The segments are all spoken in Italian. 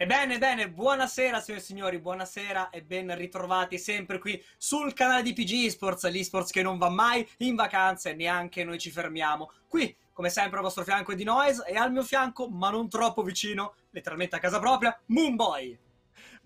Ebbene, bene, buonasera signori e signori, buonasera e ben ritrovati sempre qui sul canale di PG Esports, l'esports che non va mai in vacanze e neanche noi ci fermiamo. Qui, come sempre, al vostro fianco è di Noise e al mio fianco, ma non troppo vicino, letteralmente a casa propria, Moonboy!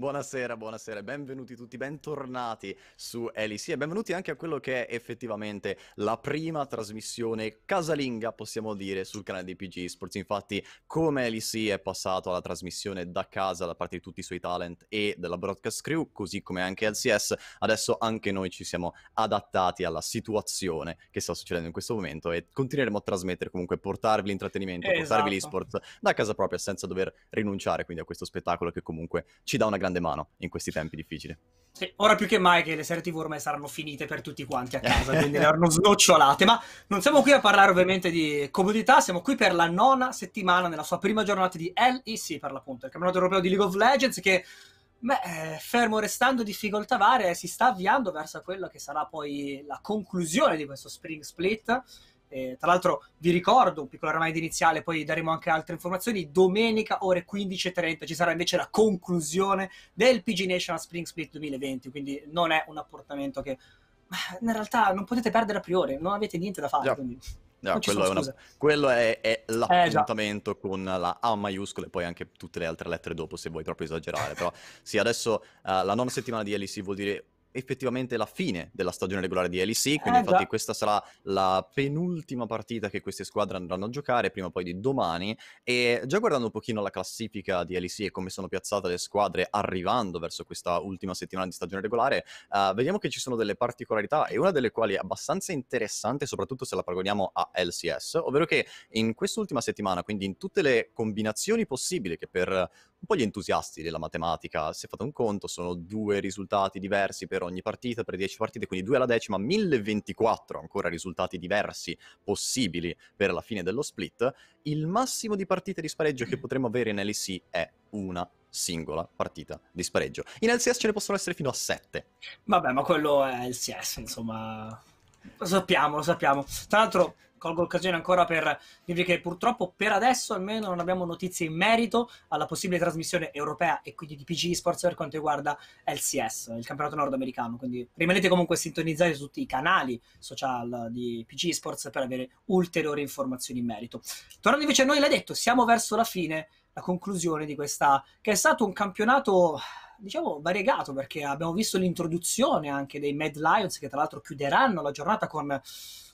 Buonasera, buonasera, benvenuti tutti, bentornati su Elisi e benvenuti anche a quello che è effettivamente la prima trasmissione casalinga, possiamo dire, sul canale di PG Sports. Infatti, come Elisi è passato alla trasmissione da casa da parte di tutti i suoi talent e della broadcast crew, così come anche LCS, adesso anche noi ci siamo adattati alla situazione che sta succedendo in questo momento e continueremo a trasmettere comunque, portarvi l'intrattenimento, esatto. portarvi l'esport da casa propria senza dover rinunciare quindi a questo spettacolo che comunque ci dà una grande grande mano in questi tempi difficili. Sì, ora più che mai che le serie TV ormai saranno finite per tutti quanti a casa, quindi le hanno snocciolate. Ma non siamo qui a parlare ovviamente di comodità, siamo qui per la nona settimana nella sua prima giornata di LEC per l'appunto, il campionato europeo di League of Legends che Beh, eh, fermo restando difficoltà varie, si sta avviando verso quella che sarà poi la conclusione di questo Spring Split eh, tra l'altro vi ricordo, un piccolo reminder iniziale, poi daremo anche altre informazioni, domenica ore 15.30 ci sarà invece la conclusione del PG National Spring Split 2020, quindi non è un appuntamento che in realtà non potete perdere a priori, non avete niente da fare. Yeah. Quindi... Yeah, quello, è una... quello, è, è eh, l'appuntamento eh, con la A maiuscola e poi anche tutte le altre lettere dopo se vuoi proprio esagerare. Però sì, adesso uh, la nona settimana di LEC vuol dire effettivamente la fine della stagione regolare di LEC, eh, quindi eh, infatti questa sarà la penultima partita che queste squadre andranno a giocare, prima o poi di domani, e già guardando un pochino la classifica di LEC e come sono piazzate le squadre arrivando verso questa ultima settimana di stagione regolare, uh, vediamo che ci sono delle particolarità e una delle quali è abbastanza interessante, soprattutto se la paragoniamo a LCS, ovvero che in quest'ultima settimana, quindi in tutte le combinazioni possibili che per un po' gli entusiasti della matematica. Se fate un conto, sono due risultati diversi per ogni partita, per 10 partite, quindi 2 alla decima, 1024 ancora risultati diversi possibili per la fine dello split. Il massimo di partite di spareggio che potremmo avere in LEC è una singola partita di spareggio. In LCS ce ne possono essere fino a 7. Vabbè, ma quello è LCS, insomma. Lo sappiamo, lo sappiamo. Tra l'altro, colgo l'occasione ancora per dirvi che purtroppo per adesso almeno non abbiamo notizie in merito alla possibile trasmissione europea e quindi di PG Sports per quanto riguarda LCS, il campionato nordamericano. Quindi rimanete comunque sintonizzati su tutti i canali social di PG Sports per avere ulteriori informazioni in merito. Tornando invece a noi, l'ha detto, siamo verso la fine, la conclusione di questa, che è stato un campionato diciamo variegato perché abbiamo visto l'introduzione anche dei Mad Lions che tra l'altro chiuderanno la giornata con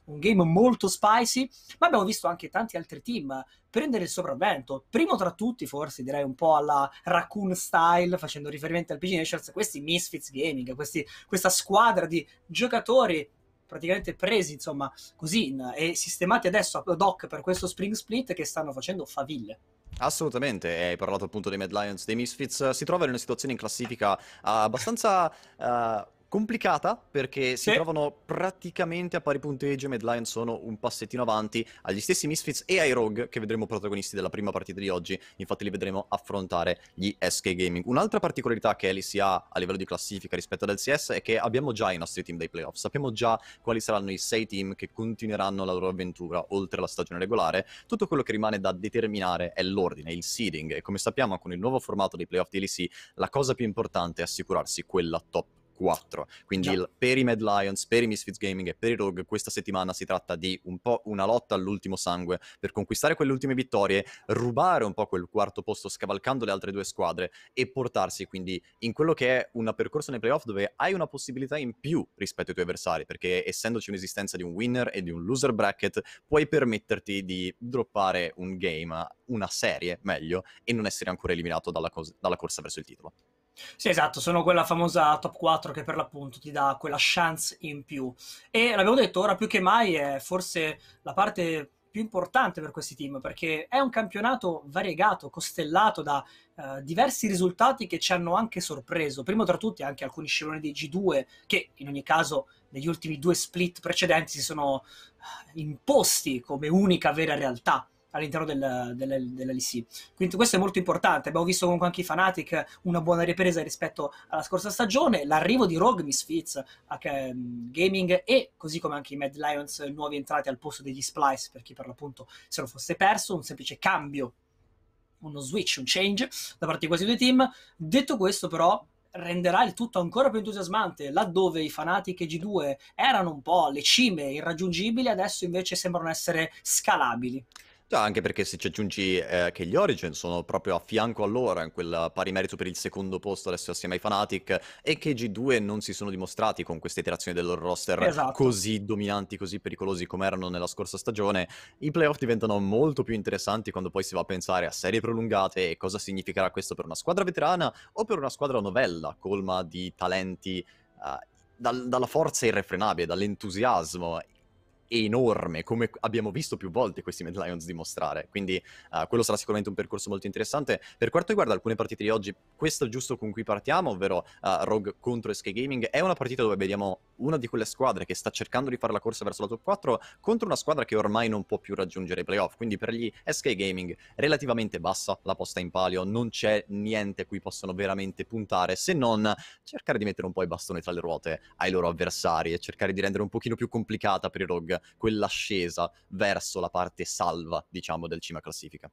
un game molto spicy, ma abbiamo visto anche tanti altri team prendere il sopravvento. Primo tra tutti, forse direi un po' alla Raccoon Style, facendo riferimento al PG Nations, questi Misfits Gaming, questi, questa squadra di giocatori praticamente presi insomma così in, e sistemati adesso ad hoc per questo Spring Split che stanno facendo faville. Assolutamente, hai parlato appunto dei Mad Lions, dei Misfits, si trovano in una situazione in classifica ah, abbastanza... Uh complicata perché sì. si trovano praticamente a pari punteggio i Mad Lion sono un passettino avanti agli stessi Misfits e ai Rogue che vedremo protagonisti della prima partita di oggi infatti li vedremo affrontare gli SK Gaming un'altra particolarità che Alice ha a livello di classifica rispetto ad LCS è che abbiamo già i nostri team dei playoff sappiamo già quali saranno i sei team che continueranno la loro avventura oltre la stagione regolare tutto quello che rimane da determinare è l'ordine il seeding e come sappiamo con il nuovo formato dei playoff di LEC la cosa più importante è assicurarsi quella top 4. Quindi il, per i Mad Lions, per i Misfits Gaming e per i Rogue questa settimana si tratta di un po' una lotta all'ultimo sangue per conquistare quelle ultime vittorie, rubare un po' quel quarto posto scavalcando le altre due squadre e portarsi quindi in quello che è una percorsa nei playoff dove hai una possibilità in più rispetto ai tuoi avversari perché essendoci un'esistenza di un winner e di un loser bracket puoi permetterti di droppare un game, una serie meglio e non essere ancora eliminato dalla, cos- dalla corsa verso il titolo. Sì, esatto, sono quella famosa top 4 che per l'appunto ti dà quella chance in più. E l'abbiamo detto, ora più che mai è forse la parte più importante per questi team perché è un campionato variegato, costellato da eh, diversi risultati che ci hanno anche sorpreso. Primo tra tutti anche alcuni sceloni di G2 che in ogni caso negli ultimi due split precedenti si sono eh, imposti come unica vera realtà all'interno della, della, dell'LC. Quindi questo è molto importante. Abbiamo visto comunque anche i Fanatic una buona ripresa rispetto alla scorsa stagione, l'arrivo di Rogue Misfits a mm, Gaming e così come anche i Mad Lions nuovi entrati al posto degli Splice per chi per l'appunto se lo fosse perso, un semplice cambio, uno switch, un change da parte di questi due team. Detto questo però renderà il tutto ancora più entusiasmante laddove i Fanatic e G2 erano un po' le cime irraggiungibili adesso invece sembrano essere scalabili Già, cioè, anche perché se ci aggiungi eh, che gli Origin sono proprio a fianco a loro in quel pari merito per il secondo posto adesso assieme ai Fnatic e che G2 non si sono dimostrati con queste iterazioni del loro roster esatto. così dominanti, così pericolosi come erano nella scorsa stagione, i playoff diventano molto più interessanti quando poi si va a pensare a serie prolungate e cosa significherà questo per una squadra veterana o per una squadra novella colma di talenti uh, dalla forza irrefrenabile, dall'entusiasmo enorme, come abbiamo visto più volte questi Mad Lions dimostrare. Quindi uh, quello sarà sicuramente un percorso molto interessante. Per quanto riguarda alcune partite di oggi, questo giusto con cui partiamo, ovvero uh, Rogue contro SK Gaming. È una partita dove vediamo una di quelle squadre che sta cercando di fare la corsa verso la top 4 contro una squadra che ormai non può più raggiungere i playoff. Quindi per gli SK Gaming relativamente bassa la posta in palio, non c'è niente a cui possono veramente puntare se non cercare di mettere un po' i bastoni tra le ruote ai loro avversari e cercare di rendere un pochino più complicata per i Rogue quell'ascesa verso la parte salva, diciamo, del cima classifica.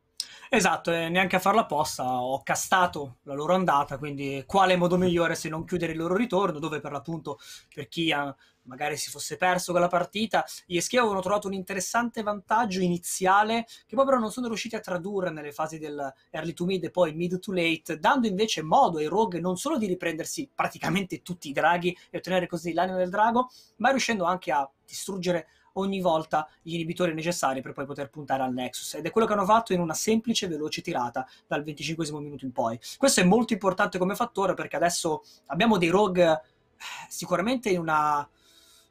Esatto, e neanche a farla apposta ho castato la loro andata, quindi quale modo mm. migliore se non chiudere il loro ritorno, dove per l'appunto per chi ha, ah, magari si fosse perso quella partita, gli Eschia avevano trovato un interessante vantaggio iniziale che poi però non sono riusciti a tradurre nelle fasi del early to mid e poi mid to late, dando invece modo ai rogue non solo di riprendersi praticamente tutti i draghi e ottenere così l'anima del drago, ma riuscendo anche a distruggere ogni volta gli inibitori necessari per poi poter puntare al Nexus. Ed è quello che hanno fatto in una semplice e veloce tirata dal 25 minuto in poi. Questo è molto importante come fattore perché adesso abbiamo dei rogue eh, sicuramente in una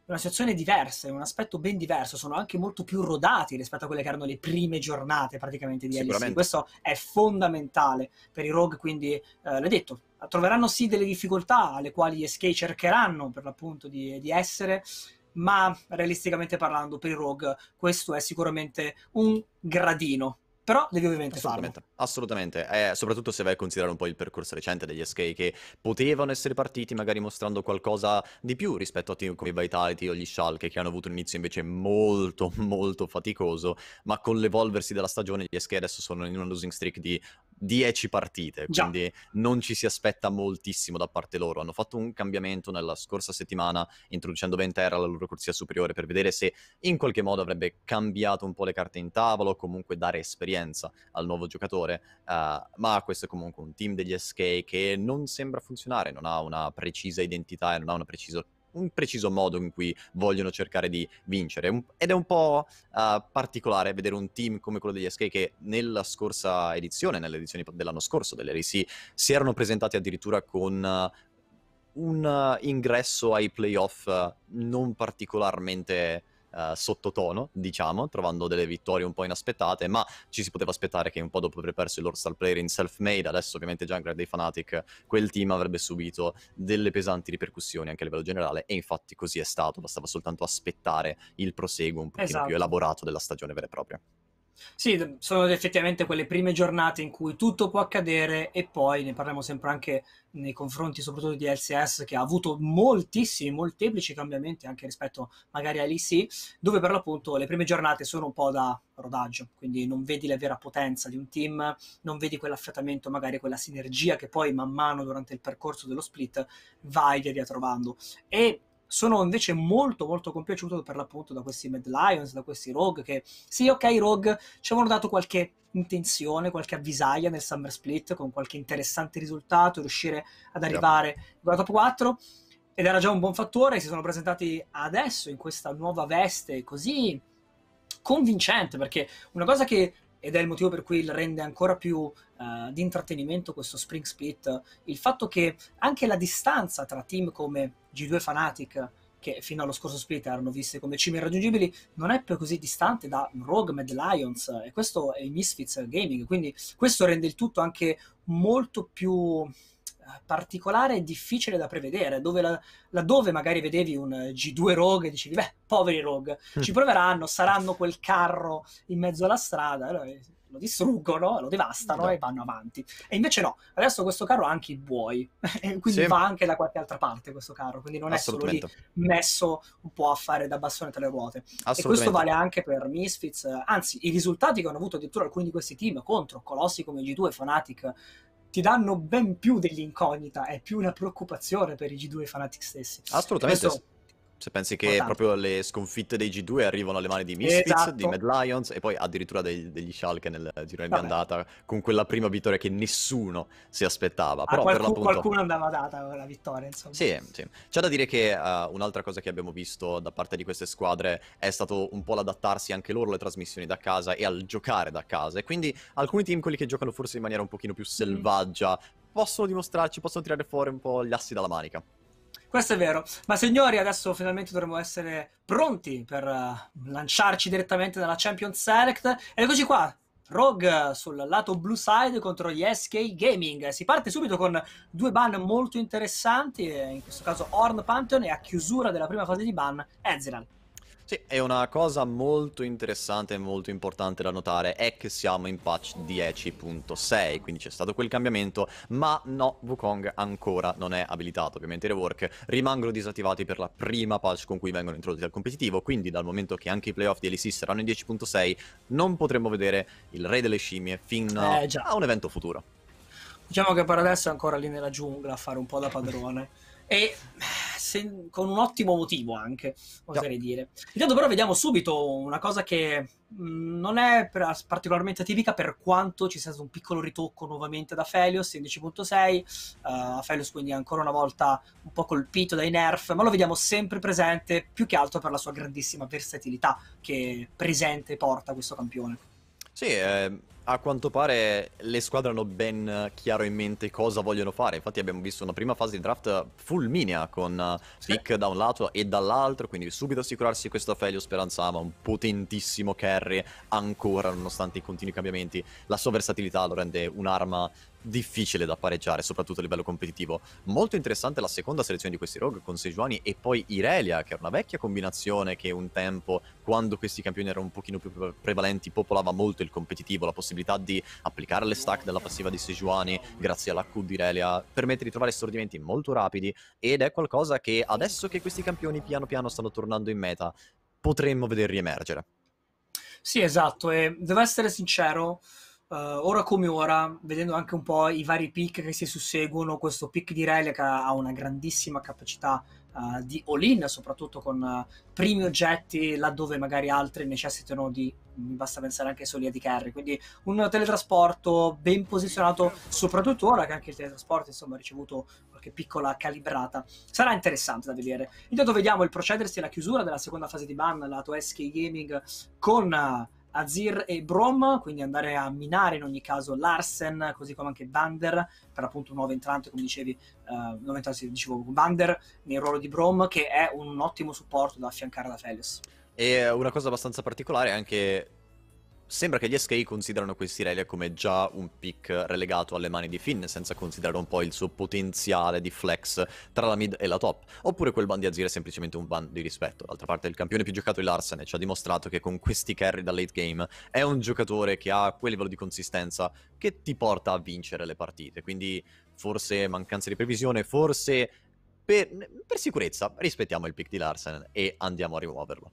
una situazione diversa, in un aspetto ben diverso, sono anche molto più rodati rispetto a quelle che erano le prime giornate praticamente di LSI. Questo è fondamentale per i rogue, quindi eh, l'hai detto, troveranno sì delle difficoltà alle quali gli SK cercheranno per l'appunto di, di essere, ma realisticamente parlando per i rogue questo è sicuramente un gradino però devi ovviamente assolutamente, farlo. Assolutamente, eh, soprattutto se vai a considerare un po' il percorso recente degli SK che potevano essere partiti magari mostrando qualcosa di più rispetto a team come i Vitality o gli Shulk che hanno avuto un inizio invece molto molto faticoso, ma con l'evolversi della stagione gli SK adesso sono in una losing streak di 10 partite, Già. quindi non ci si aspetta moltissimo da parte loro. Hanno fatto un cambiamento nella scorsa settimana introducendo Ventera alla loro corsia superiore per vedere se in qualche modo avrebbe cambiato un po' le carte in tavolo o comunque dare esperienza al nuovo giocatore, uh, ma questo è comunque un team degli SK che non sembra funzionare, non ha una precisa identità e non ha una precisa un preciso modo in cui vogliono cercare di vincere. Ed è un po' uh, particolare vedere un team come quello degli SK che nella scorsa edizione, nelle edizioni dell'anno scorso dell'RC, si erano presentati addirittura con uh, un uh, ingresso ai playoff ah, non particolarmente eh, sottotono, diciamo, trovando delle vittorie un po' inaspettate, ma ci si poteva aspettare che un po' dopo aver perso il loro star player in self-made, adesso ovviamente già in grado dei Fnatic, quel team avrebbe subito delle pesanti ripercussioni anche a livello generale e infatti così è stato, bastava soltanto aspettare il proseguo un pochino esatto. più elaborato della stagione vera e propria. Sì, sono effettivamente quelle prime giornate in cui tutto può accadere e poi ne parliamo sempre anche nei confronti soprattutto di LCS che ha avuto moltissimi, molteplici cambiamenti anche rispetto magari a all'IC, dove per l'appunto le prime giornate sono un po' da rodaggio, quindi non vedi la vera potenza di un team, non vedi quell'affiatamento, magari quella sinergia che poi man mano durante il percorso dello split vai via via trovando. E sono invece molto molto compiaciuto per l'appunto da questi Mad Lions, da questi Rogue che sì ok i Rogue ci avevano dato qualche intenzione, qualche avvisaglia nel Summer Split con qualche interessante risultato, riuscire ad arrivare yeah. nella top 4 ed era già un buon fattore, si sono presentati adesso in questa nuova veste così convincente perché una cosa che ed è il motivo per cui il rende ancora più uh, di intrattenimento questo Spring Split, il fatto che anche la distanza tra team come G2 Fanatic, che fino allo scorso split erano viste come cime irraggiungibili, non è più così distante da Rogue Mad Lions e questo è Misfits Gaming, quindi questo rende il tutto anche molto più particolare e difficile da prevedere, dove la, laddove magari vedevi un G2 Rogue e dicevi, beh, poveri Rogue, mm. ci proveranno, saranno quel carro in mezzo alla strada, eh, lo distruggono, lo devastano no. e vanno avanti. E invece no, adesso questo carro ha anche i buoi, quindi sì. va anche da qualche altra parte questo carro, quindi non è solo lì messo un po' a fare da bastone tra le ruote. E questo vale anche per Misfits, anzi i risultati che hanno avuto addirittura alcuni di questi team contro colossi come G2 e Fnatic ti danno ben più dell'incognita, è più una preoccupazione per i G2 e stessi. Assolutamente. Questo, se cioè, pensi che Importante. proprio le sconfitte dei G2 arrivano alle mani di Misfits, esatto. di Mad Lions e poi addirittura dei, degli Schalke nel girone di andata con quella prima vittoria che nessuno si aspettava. Ah, Però qualcuno, per qualcuno andava data la vittoria, insomma. Sì, sì. C'è da dire che uh, un'altra cosa che abbiamo visto da parte di queste squadre è stato un po' l'adattarsi anche loro alle trasmissioni da casa e al giocare da casa. E quindi alcuni team, quelli che giocano forse in maniera un pochino più mm-hmm. selvaggia, mm. possono dimostrarci, possono tirare fuori un po' gli assi dalla manica. Questo è vero. Ma signori, adesso finalmente dovremo essere pronti per eh, lanciarci direttamente dalla Champions Select. Ed eccoci qua. Rogue sul lato blu side contro gli SK Gaming. Si parte subito con due ban molto interessanti, eh, in questo caso Horn Pantheon e a chiusura della prima fase di ban Ezreal. Sì, è una cosa molto interessante e molto importante da notare è che siamo in patch 10.6, quindi c'è stato quel cambiamento, ma no, Wukong ancora non è abilitato. Ovviamente i rework rimangono disattivati per la prima patch con cui vengono introdotti al competitivo, quindi dal momento che anche i playoff di LEC saranno in 10.6 non potremo vedere il re delle scimmie fino eh, a un evento futuro. Diciamo che per adesso è ancora lì nella giungla a fare un po' da padrone. e sen- con un ottimo motivo anche, oserei no. dire. Intanto però vediamo subito una cosa che mm, non è particolarmente tipica per quanto ci sia stato un piccolo ritocco nuovamente da Felios 16.6, uh, eh, Felios quindi ancora una volta un po' colpito dai nerf, ma lo vediamo sempre presente, più che altro per la sua grandissima versatilità che presente porta questo campione. Sì, eh, a quanto pare le squadre hanno ben chiaro in mente cosa vogliono fare, infatti abbiamo visto una prima fase di draft fulminea con eh, sì. pick da un lato e dall'altro, quindi subito assicurarsi questo Felio Speranzava, un potentissimo carry ancora nonostante i continui cambiamenti, la sua versatilità lo rende un'arma difficile da pareggiare, soprattutto a livello competitivo. Molto interessante la seconda selezione di questi rogue con Sejuani e poi Irelia, che era una vecchia combinazione che un tempo, quando questi campioni erano un pochino più prevalenti, popolava molto il competitivo, la possibilità possibilità di applicare le stack della passiva di Sejuani grazie alla Q di Relia, permette di trovare stordimenti molto rapidi ed è qualcosa che adesso che questi campioni piano piano stanno tornando in meta potremmo veder riemergere. Sì, esatto, e devo essere sincero, uh, ora come ora, vedendo anche un po' i vari pick che si susseguono, questo pick di Relia che ha una grandissima capacità Uh, di all-in, soprattutto con uh, primi oggetti laddove magari altri necessitano di mi basta pensare anche solo a di Carry, quindi un teletrasporto ben posizionato, soprattutto ora che anche il teletrasporto insomma, ha ricevuto qualche piccola calibrata. Sarà interessante da vedere. Intanto vediamo il procedersi alla chiusura della seconda fase di ban lato SK Gaming con... Eh, Azir e Brom, quindi andare a minare in ogni caso Larsen, così come anche Bander, per appunto un nuovo entrante, come dicevi, uh, nuovo entrante, dicevo, Bander nel ruolo di Brom, che è un ottimo supporto da affiancare da Felius. E una cosa abbastanza particolare è anche... Sembra che gli SK considerano Questirelia come già un pick relegato alle mani di Finn, senza considerare un po' il suo potenziale di flex tra la mid e la top. Oppure quel ban di Azir è semplicemente un ban di rispetto. D'altra parte il campione più giocato è Larsen e ci ha dimostrato che con questi carry da late game è un giocatore che ha quel livello di consistenza che ti porta a vincere le partite. Quindi forse mancanza di previsione, forse per, per sicurezza rispettiamo il pick di Larsen e andiamo a rimuoverlo.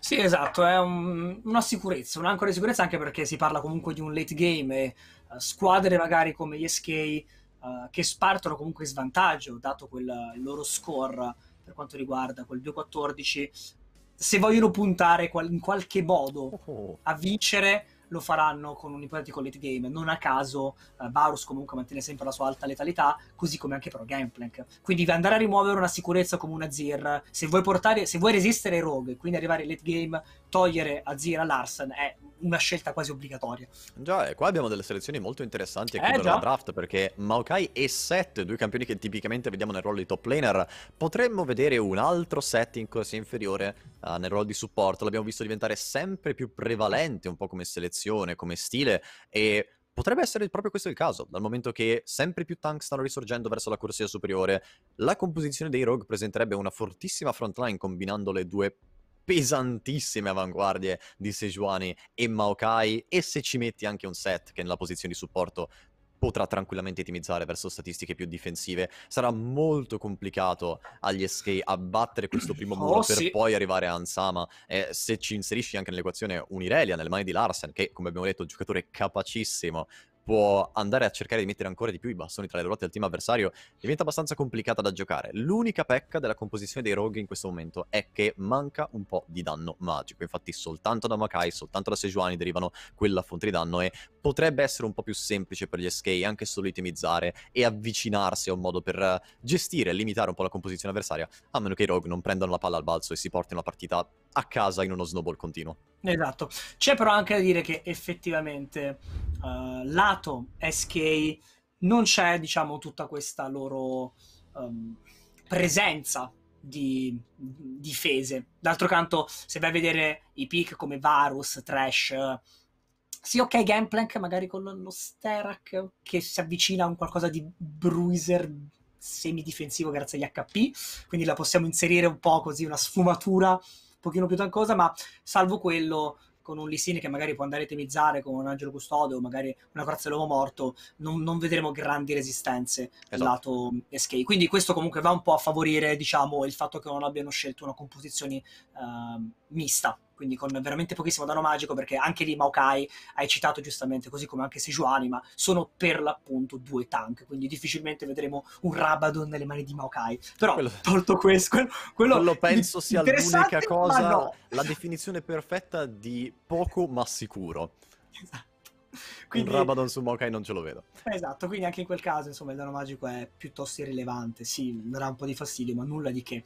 Sì, esatto, è un, una sicurezza, un'ancora di sicurezza anche perché si parla comunque di un late game e uh, squadre magari come gli SK uh, eh, che spartono comunque in svantaggio dato quel, il loro score per quanto riguarda quel 2-14, se vogliono puntare qual- in qualche modo oh, oh. a vincere lo faranno con un ipotetico late game. Non a caso eh, Barus comunque mantiene sempre la sua alta letalità, così come anche per Gameplank. Quindi andare a rimuovere una sicurezza come una Zir, se vuoi, portare, se vuoi resistere ai rogue, quindi arrivare in late game, togliere a Zir a Larsen è una scelta quasi obbligatoria. Già, e qua abbiamo delle selezioni molto interessanti a eh, chiudere eh, la draft perché Maokai e Set, due campioni che tipicamente vediamo nel ruolo di top laner, potremmo vedere un altro set in così inferiore uh, nel ruolo di supporto. L'abbiamo visto diventare sempre più prevalente un po' come selezione, come stile e potrebbe essere proprio questo il caso, dal momento che sempre più tank stanno risorgendo verso la corsia superiore, la composizione dei rogue presenterebbe una fortissima frontline combinando le due pesantissime avanguardie di Sejuani e Maokai e se ci metti anche un set che nella posizione di supporto potrà tranquillamente ottimizzare verso statistiche più difensive. Sarà molto complicato agli SK abbattere questo primo oh, muro oh, per poi arrivare a Ansama. Eh, se ci inserisci anche nell'equazione un'Irelia nelle mani di Larsen, che come abbiamo detto è un giocatore capacissimo, può andare a cercare di mettere ancora di più i bastoni tra le ruote del team avversario, diventa abbastanza complicata da giocare. L'unica pecca della composizione dei rogue in questo momento è che manca un po' di danno magico. Infatti soltanto da Makai, soltanto da Sejuani derivano quella fonte di danno e potrebbe essere un po' più semplice per gli SK anche solo itemizzare e avvicinarsi a un modo per eh, gestire e limitare un po' la composizione avversaria, a meno che i Rogue non prendano la palla al balzo e si portino la partita a casa in uno snowball continuo. Esatto, c'è però anche da dire che effettivamente uh, lato SK non c'è diciamo tutta questa loro um, presenza di difese. D'altro canto, se vai a vedere i pick come Varus, Trash, sì, ok, Gameplank magari con lo Sterak che si avvicina a un qualcosa di bruiser semidifensivo grazie agli HP, quindi la possiamo inserire un po' così, una sfumatura un pochino più tancosa, ma salvo quello con un Lissine che magari può andare a temizzare con un angelo custode o magari una corazza dell'uomo morto, non, non, vedremo grandi resistenze esatto. lato SK. Quindi questo comunque va un po' a favorire, diciamo, il fatto che non abbiano scelto una composizione uh, mista quindi con veramente pochissimo danno magico, perché anche lì Maokai hai citato giustamente, così come anche Sejuani, ma sono per l'appunto due tank, quindi difficilmente vedremo un Rabadon nelle mani di Maokai. Però, quello... tolto questo, quello, quello, quello penso sia l'unica cosa, no. la definizione perfetta di poco ma sicuro. Esatto. Quindi... Un Rabadon su Mokai non ce lo vedo. Esatto, quindi anche in quel caso, insomma, il danno magico è piuttosto irrilevante. Sì, darà un po' di fastidio, ma nulla di che.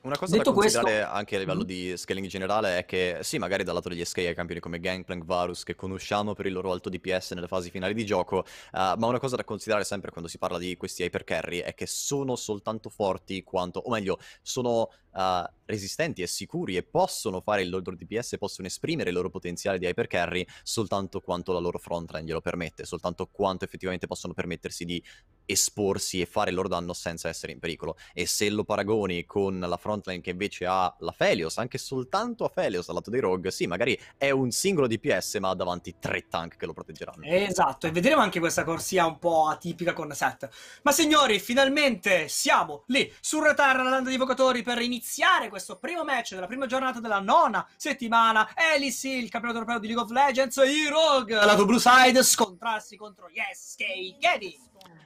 Una cosa Detto da considerare questo... anche a livello mm. di scaling in generale è che sì, magari dal lato degli SK SKA campioni come Gangplank, Varus che conosciamo per il loro alto DPS nelle fasi finali di gioco, uh, ma una cosa da considerare sempre quando si parla di questi hyper carry è che sono soltanto forti quanto, o meglio, sono uh, resistenti e sicuri e possono fare il loro DPS, possono esprimere il loro potenziale di hyper carry soltanto quanto la loro frontline glielo permette, soltanto quanto effettivamente possono permettersi di esporsi e fare il loro danno senza essere in pericolo. E se lo paragoni con la frontline che invece ha la Felios, anche soltanto a Felios dal lato dei Rogue, sì, magari è un singolo DPS, ma ha davanti tre tank che lo proteggeranno. Esatto, e vedremo anche questa corsia un po' atipica con Seth. Ma signori, finalmente siamo lì sul retardo alla landa di vocatori per iniziare questo primo match della prima giornata della nona settimana. Alice, il campionato europeo di League of Legends, i Rogue, lato Blue Side, scontrarsi contro Yes, K. Geddy.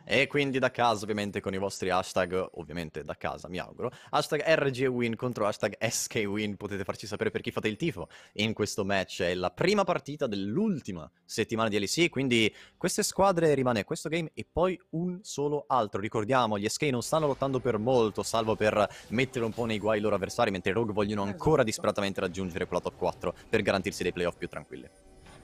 E quindi da casa, ovviamente, con i vostri hashtag, ovviamente da casa, mi auguro, hashtag RGWin contro hashtag SKWin, potete farci sapere per chi fate il tifo in questo match. È la prima partita dell'ultima settimana di LEC, quindi queste squadre rimane questo game e poi un solo altro. Ricordiamo, gli SK non stanno lottando per molto, salvo per mettere un po' nei guai i loro avversari, mentre i Rogue vogliono ancora disperatamente raggiungere quella top 4 per garantirsi dei playoff più tranquilli.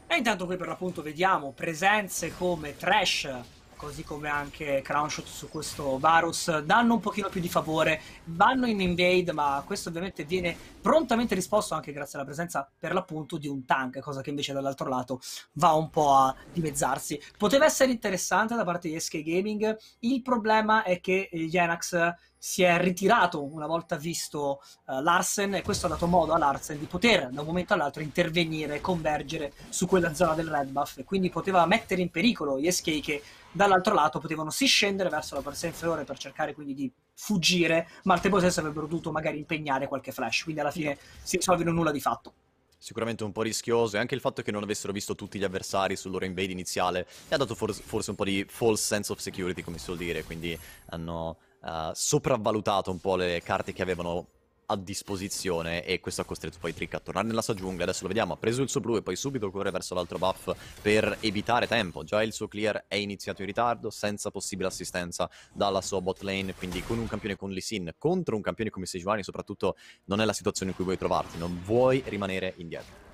E intanto qui per l'appunto vediamo presenze come Trash così come anche Crownshot su questo Varus, danno un pochino più di favore, vanno in invade, ma questo ovviamente viene prontamente risposto anche grazie alla presenza per l'appunto di un tank, cosa che invece dall'altro lato va un po' a dimezzarsi. Poteva essere interessante da parte di SK Gaming, il problema è che Genax si è ritirato una volta visto uh, Larsen e questo ha dato modo a Larsen di poter da un momento all'altro intervenire, convergere su quella zona del red buff e quindi poteva mettere in pericolo gli SK che dall'altro lato potevano sì scendere verso la borsa inferiore per cercare quindi di fuggire, ma al tempo stesso avrebbero dovuto magari impegnare qualche flash, quindi alla fine si risolve nulla di fatto sicuramente un po' rischioso e anche il fatto che non avessero visto tutti gli avversari sul loro invade iniziale gli ha dato for- forse un po' di false sense of security come si suol dire quindi hanno uh, sopravvalutato un po' le carte che avevano a disposizione e questo ha costretto poi Trick a tornare nella sua giungla, adesso lo vediamo, ha preso il suo blu e poi subito corre verso l'altro buff per evitare tempo, già il suo clear è iniziato in ritardo senza possibile assistenza dalla sua bot lane, quindi con un campione con Lee Sin contro un campione come Sejuani soprattutto non è la situazione in cui vuoi trovarti, non vuoi rimanere indietro.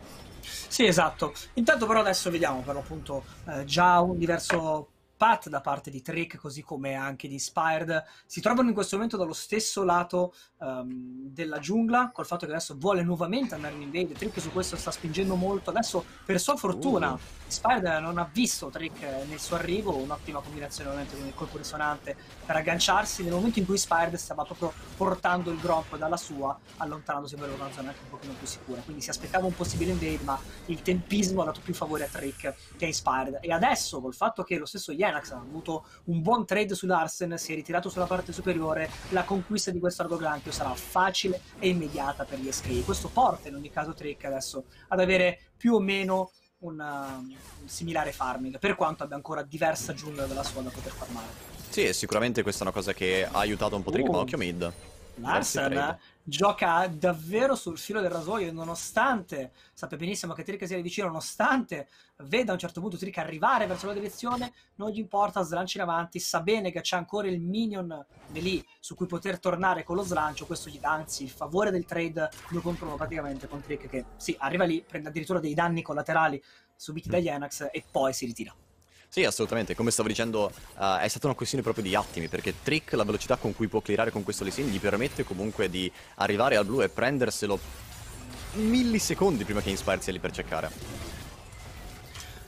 Sì, esatto. Intanto però adesso vediamo però appunto eh, già un diverso Pat da parte di Trick, così come anche di Inspired, si trovano in questo momento dallo stesso lato um, della giungla, col fatto che adesso vuole nuovamente andare in invade. Trick su questo sta spingendo molto. Adesso, per sua fortuna, uh. Inspired non ha visto Trick nel suo arrivo, un'ottima combinazione ovviamente con il colpo risonante per agganciarsi. Nel momento in cui Inspired stava proprio portando il Gromp dalla sua, allontanandosi per una zona anche un pochino più sicura. Quindi si aspettava un possibile invade, ma il tempismo ha dato più favore a Trick che a Inspired. E adesso, col fatto che lo stesso Yen Ajax ha avuto un buon trade sull'Arsen, si è ritirato sulla parte superiore, la conquista di questo Argo argogante sarà facile e immediata per gli SK. Questo porta in ogni caso Trick adesso ad avere più o meno una, um, un similare farming, per quanto abbia ancora diversa giungla della sua da poter farmare. Sì, e sicuramente questa è una cosa che ha aiutato un po' Trick, uh, ma oh. occhio mid. Larsen gioca davvero sul filo del rasoio, nonostante sappia benissimo che Trick sia vicino, nonostante vede a un certo punto Trick arrivare verso la direzione, non gli importa, slancia in avanti, sa bene che c'è ancora il minion di lì su cui poter tornare con lo slancio, questo gli dà anzi il favore del trade lo contro praticamente con Trick che sì, arriva lì, prende addirittura dei danni collaterali subiti dagli Anax e poi si ritira. Sì, assolutamente, come stavo dicendo, uh, è stata una questione proprio di attimi, perché Trick, la velocità con cui può clearare con questo Lesin, gli permette comunque di arrivare al blu e prenderselo millisecondi prima che Inspire sia lì per cercare.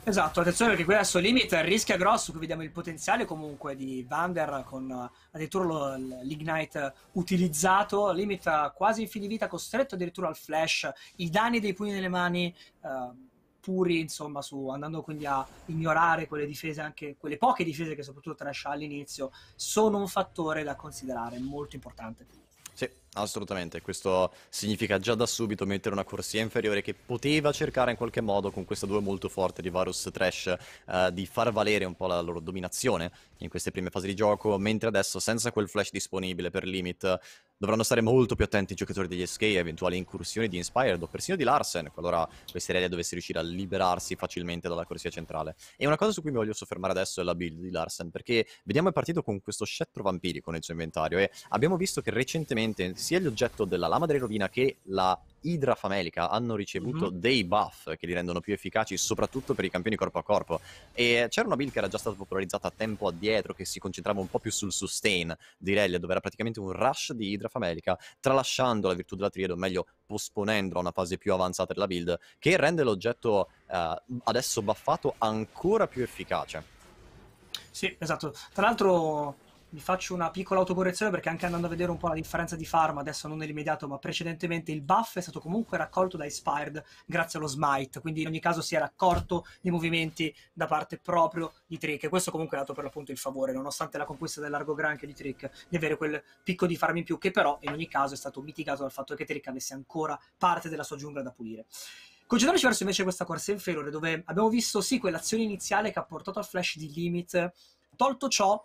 Esatto, attenzione perché qui adesso Limit rischia grosso, qui vediamo il potenziale comunque di Vander con addirittura lo, l'Ignite utilizzato, Limit quasi in fin di vita, costretto addirittura al flash, i danni dei pugni nelle mani eh, puri, insomma, su, andando quindi a ignorare quelle difese, anche quelle poche difese che soprattutto Trash ha all'inizio, sono un fattore da considerare molto importante. Assolutamente, questo significa già da subito mettere una corsia inferiore che poteva cercare in qualche modo con questa due molto forte di Varus Trash eh, di far valere un po' la loro dominazione in queste prime fasi di gioco, mentre adesso senza quel flash disponibile per Limit Dovranno stare molto più attenti i giocatori degli SK a eventuali incursioni di Inspired o persino di Larsen, qualora questa area dovesse riuscire a liberarsi facilmente dalla corsia centrale. E una cosa su cui mi voglio soffermare adesso è la build di Larsen, perché vediamo è partito con questo scettro vampirico nel suo inventario e abbiamo visto che recentemente sia gli l'oggetto della lama della rovina che la Idra Famelica hanno ricevuto mm-hmm. dei buff che li rendono più efficaci, soprattutto per i campioni corpo a corpo. E c'era una build che era già stata popolarizzata tempo addietro, che si concentrava un po' più sul sustain di Relia, dove era praticamente un rush di Idra Famelica, tralasciando la virtù della triade, o meglio, posponendola a una fase più avanzata della build, che rende l'oggetto uh, adesso buffato ancora più efficace. Sì, esatto. Tra l'altro mi faccio una piccola autocorrezione perché anche andando a vedere un po' la differenza di farm, adesso non nell'immediato, ma precedentemente il buff è stato comunque raccolto da Inspired grazie allo smite, quindi in ogni caso si era accorto dei movimenti da parte proprio di Trick e questo comunque è dato per l'appunto il favore, nonostante la conquista dell'Argo largo granchio di Trick, di avere quel picco di farm in più che però in ogni caso è stato mitigato dal fatto che Trick avesse ancora parte della sua giungla da pulire. Concentriamoci verso invece questa corsa inferiore dove abbiamo visto sì quell'azione iniziale che ha portato al flash di Limit, tolto ciò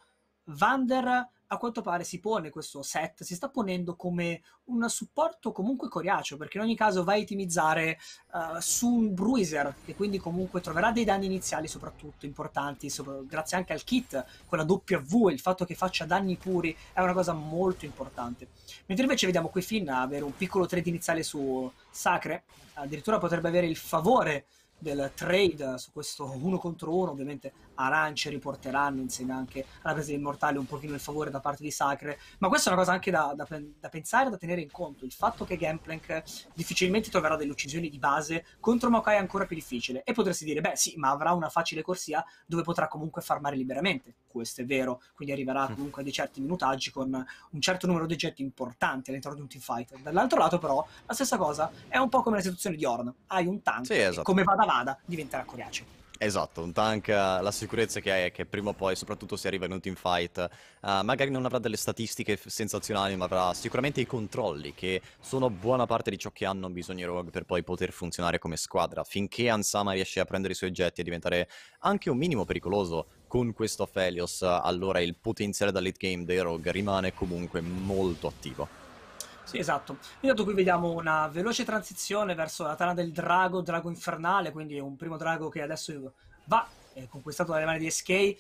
Vander a quanto pare si pone questo set, si sta ponendo come un supporto comunque coriaceo, perché in ogni caso va a itemizzare uh, eh, su un bruiser che quindi comunque troverà dei danni iniziali soprattutto importanti, sopra- grazie anche al kit con la W il fatto che faccia danni puri è una cosa molto importante. Mentre invece vediamo qui Finn avere un piccolo trade iniziale su Sacre, addirittura potrebbe avere il favore del trade su questo uno contro uno, ovviamente arance riporteranno insieme anche alla presa dei mortali un pochino il favore da parte di Sacre ma questa è una cosa anche da, da, da pensare da tenere in conto il fatto che Gangplank difficilmente troverà delle uccisioni di base contro Maokai è ancora più difficile e potresti dire beh sì ma avrà una facile corsia dove potrà comunque farmare liberamente questo è vero quindi arriverà hm. comunque a dei certi minutaggi con un certo numero di oggetti importanti all'interno di un team fighter dall'altro lato però la stessa cosa è un po' come la situazione di Orn hai un tank sì, esatto. come vada vada diventerà coriaceo Esatto, un tank, eh, la sicurezza che hai è che prima o poi, soprattutto se arriva in un teamfight, uh, eh, magari non avrà delle statistiche sensazionali, ma avrà sicuramente i controlli, che sono buona parte di ciò che hanno bisogno i Rogue per poi poter funzionare come squadra. Finché Ansama riesce a prendere i suoi oggetti e diventare anche un minimo pericoloso con questo Felios, allora il potenziale da late game dei Rogue rimane comunque molto attivo. Sì, esatto. Intanto qui vediamo una veloce transizione verso la tana del drago, drago infernale, quindi un primo drago che adesso va è conquistato dalle mani di SK.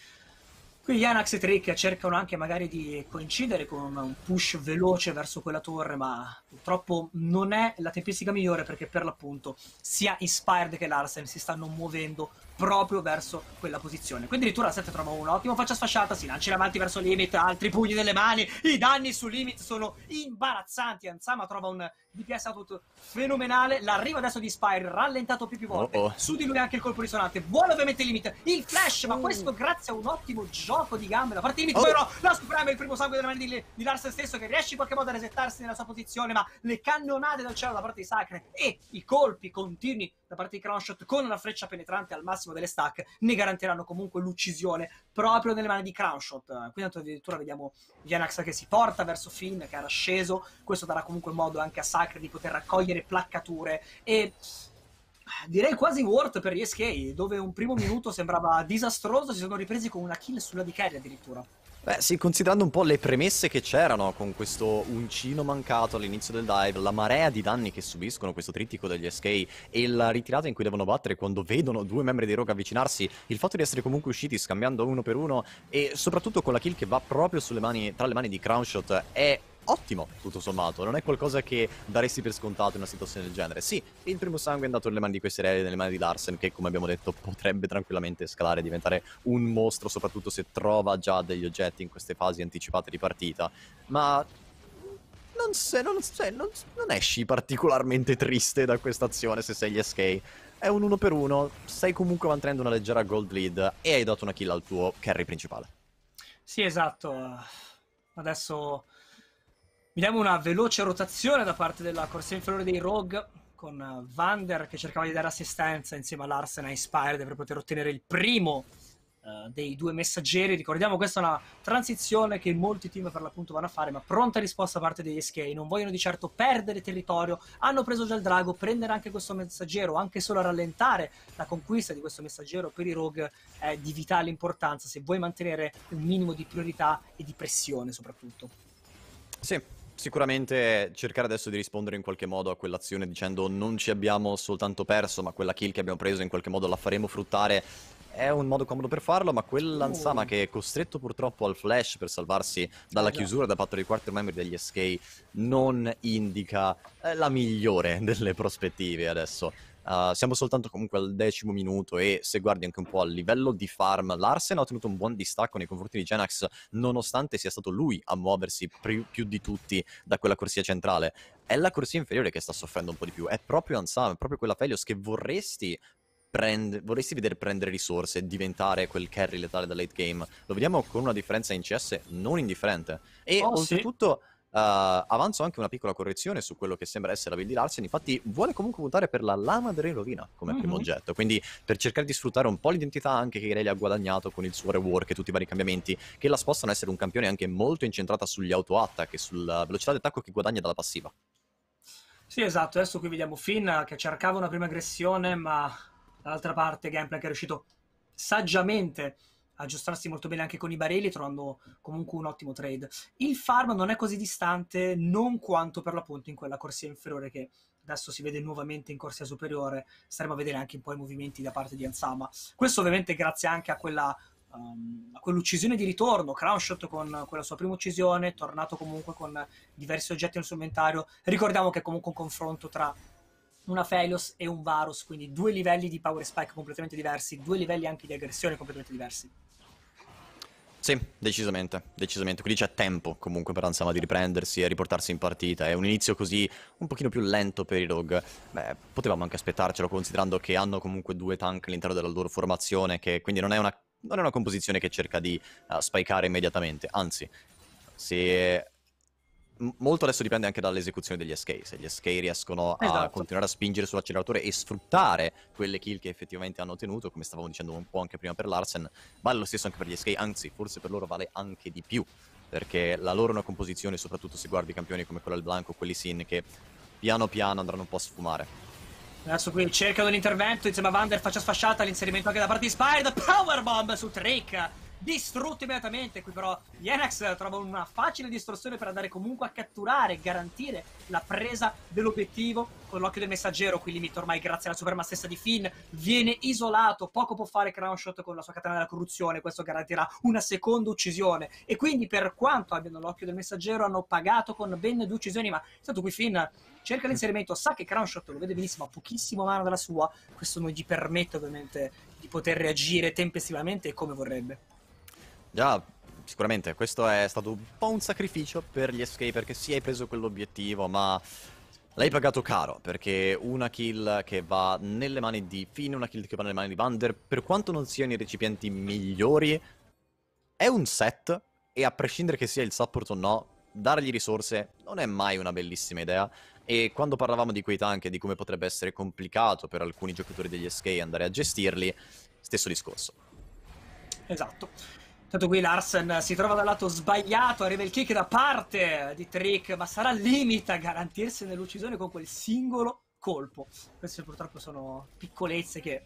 Qui Yanax e Trick cercano anche magari di coincidere con un push veloce verso quella torre, ma purtroppo non è la tempistica migliore perché per l'appunto sia Inspired che Larsen si stanno muovendo proprio verso quella posizione. Quindi addirittura a 7 trova un'ottima faccia sfasciata, si lancia in avanti verso Limit, altri pugni delle mani, i danni su Limit sono imbarazzanti, Anzama trova un DPS output fenomenale, l'arrivo adesso di Inspired rallentato più più volte, oh oh. su di lui anche il colpo risonante, buono ovviamente Limit, il flash, ma uh. questo grazie a un ottimo gioco di gambe da parte di Limit, oh. però la suprema il primo sangue delle mani di, di Larsen stesso che riesce in qualche modo a resettarsi nella sua posizione, ma prima, le cannonate dal cielo da parte di Sacre e i colpi continui da parte di Crownshot con una freccia penetrante al massimo delle stack ne garantiranno comunque l'uccisione proprio nelle mani di Crownshot. Qui addirittura vediamo Yanax che si porta verso Finn che era sceso, questo darà comunque modo anche a Sacre di poter raccogliere placcature e direi quasi worth per gli SK, dove un primo minuto sembrava disastroso, si sono ripresi con una kill sulla di Kelly addirittura. Beh sì, considerando un po' le premesse che c'erano con questo uncino mancato all'inizio del dive, la marea di danni che subiscono questo trittico degli SK e la ritirata in cui devono battere quando vedono due membri dei Rogue avvicinarsi, il fatto di essere comunque usciti scambiando uno per uno e soprattutto con la kill che va proprio sulle mani, tra le mani di Crownshot è ottimo, tutto sommato. Non è qualcosa che daresti per scontato in una situazione del genere. Sì, il primo sangue è andato nelle mani di questi eredi, nelle mani di Larsen, che come abbiamo detto potrebbe tranquillamente scalare e diventare un mostro, soprattutto se trova già degli oggetti in queste fasi anticipate di partita. Ma non, sei, non, sei, non, non, esci particolarmente triste da questa azione se sei gli SK. È un 1 per 1 stai comunque mantenendo una leggera gold lead e hai dato una kill al tuo carry principale. Sì, esatto. Adesso Vediamo una veloce rotazione da parte della corsia inferiore dei Rogue con eh, Vander che cercava di dare assistenza insieme all'Arsen Inspired per poter ottenere il primo uh, dei due messaggeri. Ricordiamo questa è una transizione che molti team per l'appunto vanno a fare, ma pronta risposta da parte degli SK. Non vogliono di certo perdere territorio, hanno preso già il drago, prendere anche questo messaggero, anche solo a rallentare la conquista di questo messaggero per i Rogue è di vitale importanza se vuoi mantenere un minimo di priorità e di pressione soprattutto. Sì, sicuramente cercare adesso di rispondere in qualche modo a quell'azione dicendo non ci abbiamo soltanto perso, ma quella kill che abbiamo preso in qualche modo la faremo fruttare è un modo comodo per farlo, ma quell'Ansama oh. che è costretto purtroppo al flash per salvarsi dalla esatto. chiusura da parte dei quarter membri degli SK non indica eh, la migliore delle prospettive adesso. Uh, siamo soltanto comunque al decimo minuto e se guardi anche un po' a livello di farm, Larsen ha ottenuto un buon distacco nei confronti di Genax, nonostante sia stato lui a muoversi più, di tutti da quella corsia centrale. È la corsia inferiore che sta soffrendo un po' di più, è proprio Ansam, è proprio quella Felios che vorresti Prende, vorresti vedere prendere risorse e diventare quel carry letale da late game. Lo vediamo con una differenza in CS non indifferente. E oh, oltretutto. Sì Uh, avanzo anche una piccola correzione su quello che sembra essere la build di Larsen. Infatti, vuole comunque puntare per la lama del Re rovina come mm-hmm. primo mhm. oggetto. Quindi, per cercare di sfruttare un po' l'identità anche che Irelia ha guadagnato con il suo rework e tutti i vari cambiamenti, che la spostano a essere un campione anche molto incentrata sugli auto-attack e sulla velocità d'attacco che guadagna dalla passiva. Sì, esatto. Adesso qui vediamo Finn che cercava una prima aggressione, ma dall'altra parte Gameplay che è riuscito saggiamente aggiustarsi molto bene anche con i barili, trovando comunque un ottimo trade. Il farm non è così distante, non quanto per l'appunto in quella corsia inferiore che adesso si vede nuovamente in corsia superiore, staremo a vedere anche un po' i movimenti da parte di Ansama. Questo ovviamente grazie anche a quella um, a quell'uccisione di ritorno, Crownshot con quella sua prima uccisione, tornato comunque con diversi oggetti nel suo inventario. Ricordiamo che è comunque un confronto tra una Felios e un Varus, quindi due livelli di power spike completamente diversi, due livelli anche di aggressione completamente diversi. Sì, decisamente, decisamente. Quindi c'è tempo comunque per Ansama di riprendersi e riportarsi in partita. È un inizio così un pochino più lento per i Rogue. Beh, potevamo anche aspettarcelo considerando che hanno comunque due tank all'interno della loro formazione, che quindi non è una, non è una composizione che cerca di uh, spicare immediatamente. Anzi, se molto adesso dipende anche dall'esecuzione degli SK. Se gli SK riescono esatto. a continuare a spingere sull'acceleratore e sfruttare quelle kill che effettivamente hanno ottenuto, come stavamo dicendo un po' anche prima per Larsen, vale lo stesso anche per gli SK, anzi, forse per loro vale anche di più. Perché la loro è una composizione, soprattutto se guardi campioni come quello del Blanco, quelli Sin, che piano piano andranno un po' a sfumare. Adesso qui cercano l'intervento insieme a Vander, faccia sfasciata, l'inserimento anche da parte di Spyro, Powerbomb su Trick distrutto immediatamente. Qui però Yenex trova una facile distruzione per andare comunque a catturare e garantire la presa dell'obiettivo. Con l'occhio del messaggero, qui limite ormai grazie alla superma stessa di Finn, viene isolato, poco può fare Crown Shot con la sua catena della corruzione, questo garantirà una seconda uccisione. E quindi per quanto abbiano l'occhio del messaggero hanno pagato con ben due uccisioni, ma stato qui Finn cerca l'inserimento, sa che Crown Shot lo vede benissimo, ha pochissimo mano dalla sua, questo non gli permette ovviamente di poter reagire tempestivamente come vorrebbe. Già, sicuramente, questo è stato un po' un sacrificio per gli escaper, che sì, hai preso quell'obiettivo, ma... L'hai pagato caro, perché una kill che va nelle mani di Finn, una kill che va nelle mani di Vander, per quanto non siano i recipienti migliori, è un set, e a prescindere che sia il support o no, dargli risorse non è mai una bellissima idea, e quando parlavamo di quei tank e di come potrebbe essere complicato per alcuni giocatori degli SK andare a gestirli, stesso discorso. Esatto. Tanto qui Larsen si trova dal lato sbagliato, arriva il kick da parte di Trick, ma sarà limita a garantirsi nell'uccisione con quel singolo colpo. Queste purtroppo sono piccolezze che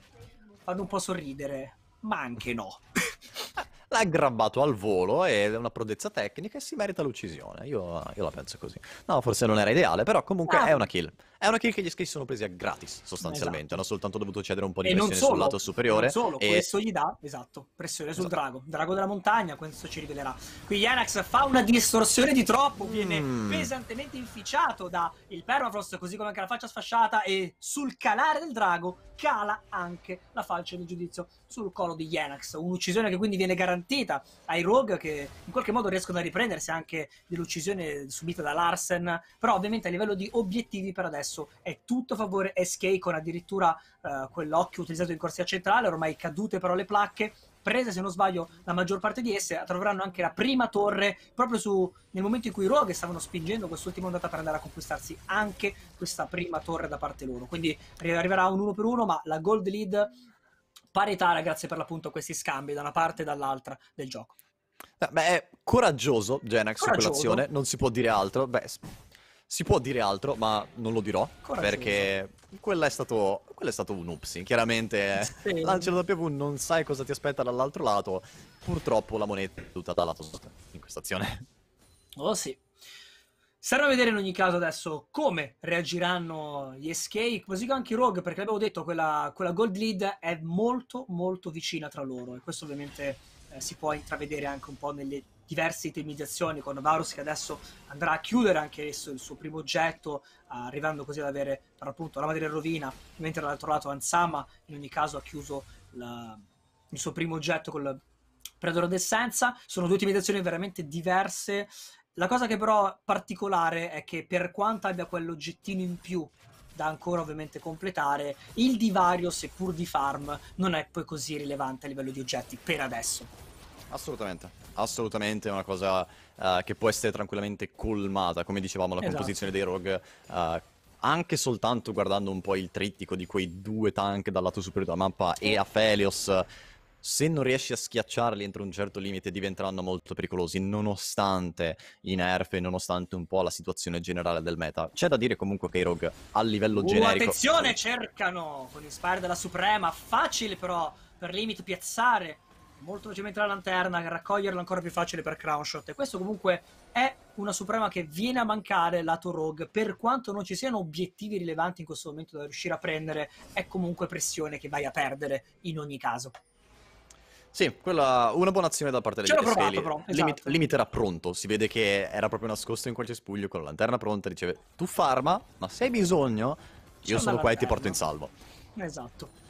fanno un po' sorridere, ma anche no. L'ha aggrappato al volo è una prodezza tecnica e si merita l'uccisione. Io, io, la penso così. No, forse non era ideale, però comunque ah. è una kill. È una kill che gli Sky sono presi a gratis, sostanzialmente. Esatto. Hanno soltanto dovuto cedere un po' di pressione solo, sul lato superiore. E non solo, e... questo gli dà, esatto, pressione esatto. sul drago. Drago della montagna, questo ci rivelerà. Qui Yanax fa una distorsione di troppo, viene mm. pesantemente inficiato dal permafrost, così come anche la faccia sfasciata, e sul calare del drago cala anche la falce del giudizio sul collo di Yanax. Un'uccisione che quindi viene garantita ai rogue che in qualche modo riescono a riprendersi anche dell'uccisione subita da Larsen, però ovviamente a livello di obiettivi per adesso basso, è tutto a favore SK con addirittura eh, quell'occhio utilizzato in corsia centrale, ormai cadute però le placche, prese se non sbaglio la maggior parte di esse, troveranno anche la prima torre proprio su, nel momento in cui i Rogue stavano spingendo quest'ultima ondata per andare a conquistarsi anche questa prima torre da parte loro, quindi arriverà un 1 per 1 ma la gold lead paritaria grazie per l'appunto a questi scambi da una parte e dall'altra del gioco. Beh, è coraggioso Genax coraggioso. su quell'azione, non si può dire altro. Beh, si può dire altro, ma non lo dirò, Coraggioso. perché quello è stato, quello è stato un upsi. Chiaramente sì. l'angelo W non sai cosa ti aspetta dall'altro lato, purtroppo la moneta è tutta dal lato sotto in questa azione. Oh sì. Sarà a vedere in ogni caso adesso come reagiranno gli SK, così come anche i Rogue, perché abbiamo detto quella, quella gold lead è molto molto vicina tra loro e questo ovviamente eh, si può intravedere anche un po' nelle diverse itemizzazioni con Varus che adesso andrà a chiudere anche esso, il suo primo oggetto, arrivando così ad avere per appunto la madre rovina, mentre dall'altro lato Ansama in ogni caso ha chiuso la, il suo primo oggetto con il Predoro d'essenza. Sono due itimizzazioni veramente diverse. La cosa che però è particolare è che per quanto abbia quell'oggettino in più da ancora ovviamente completare, il divario, seppur di farm, non è poi così rilevante a livello di oggetti per adesso. Assolutamente assolutamente è una cosa uh, che può essere tranquillamente colmata, come dicevamo, la esatto. composizione dei rogue. Uh, anche soltanto guardando un po' il trittico di quei due tank dal lato superiore della mappa e Aphelios, se non riesci a schiacciarli entro un certo limite diventeranno molto pericolosi, nonostante i nerf e nonostante un po' la situazione generale del meta. C'è da dire comunque che i rogue a livello uh, generico... attenzione, cercano! Con Inspire della Suprema, facile però, per limit piazzare molto velocemente la lanterna, raccoglierla ancora più facile per shot. E questo comunque è una suprema che viene a mancare lato Rogue, per quanto non ci siano obiettivi rilevanti in questo momento da riuscire a prendere, è comunque pressione che vai a perdere in ogni caso. Sì, quella, una buona azione da parte degli Esfeli. Esatto. Limit, limiterà pronto, si vede che era proprio nascosto in qualche spuglio con la lanterna pronta, diceva tu farma, ma se hai bisogno io sono qua e ti porto in salvo. Esatto.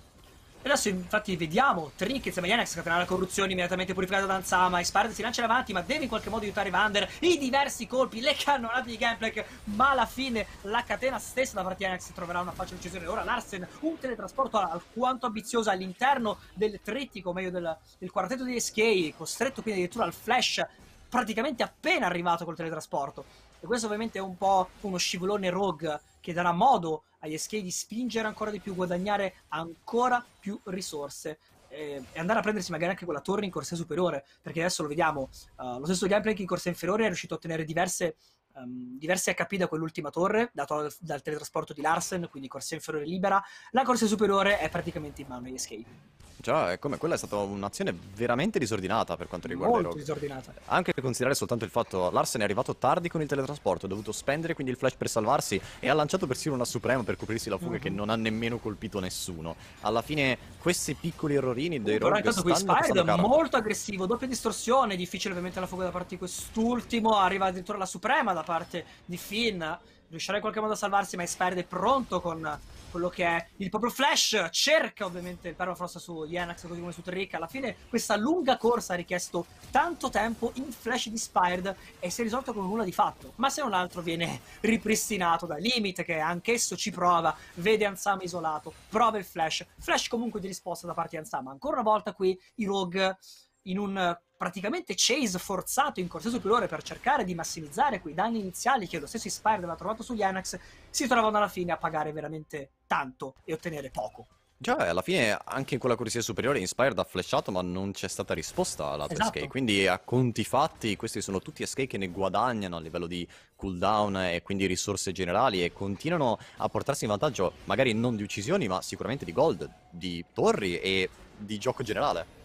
Adesso infatti vediamo Trinkets e Maiana scatenare la corruzione immediatamente purificata da E Expired si lancia in avanti ma deve in qualche modo aiutare Vander. I diversi colpi, le cannonate di Gameplay ma alla fine la catena stessa da parte di Anex troverà una facile uccisione. Ora Larsen, un teletrasporto alquanto ambizioso all'interno del trittico, meglio del, del quartetto di SK, costretto quindi addirittura al flash praticamente appena arrivato col teletrasporto. E questo ovviamente è un po' uno scivolone rogue che darà modo agli SK di spingere ancora di più, guadagnare ancora più risorse eh, e andare a prendersi magari anche quella torre in corsia superiore, perché adesso lo vediamo, uh, lo stesso gameplay che in corsia inferiore è riuscito a ottenere diverse um, diversi HP da quell'ultima torre, dato dal teletrasporto di Larsen, quindi corsia inferiore libera, la corsia superiore è praticamente in mano agli escape. Già, è come quella è stata un'azione veramente disordinata per quanto riguarda Molto i Rogue. disordinata. Anche per considerare soltanto il fatto che Larsen è arrivato tardi con il teletrasporto, ha dovuto spendere quindi il flash per salvarsi e ha lanciato persino una suprema per coprirsi la fuga mm -hmm. che mhm. non ha nemmeno colpito nessuno. Alla fine questi piccoli errorini dei uh, Rogue stanno qui Spider è molto aggressivo, doppia distorsione, difficile ovviamente la fuga da parte di quest'ultimo, arriva addirittura la suprema da parte di Finn. Riuscirà in qualche modo a salvarsi, ma Expired è pronto con quello che è il proprio flash. Cerca ovviamente il permafrost su Yenax, così come su Trick. Alla fine questa lunga corsa ha richiesto tanto tempo in flash di Spired e si è risolto con nulla di fatto. Ma se non altro viene ripristinato da Limit, che anch'esso ci prova, vede Ansama isolato, prova il flash. Flash comunque di risposta da parte di Ansama. Ancora una volta qui i Rogue in un eh, praticamente chase forzato in corsia superiore per cercare di massimizzare quei danni iniziali che lo stesso Inspired aveva trovato sugli Anax, si trovano alla fine a pagare veramente tanto e ottenere poco. Già, alla fine anche in quella corsia superiore Inspired ha flashato ma non c'è stata risposta alla esatto. SK, quindi a conti fatti questi sono tutti SK che ne guadagnano a livello di cooldown e quindi risorse generali e continuano a portarsi in vantaggio magari non di uccisioni ma sicuramente di gold, di torri e di gioco generale.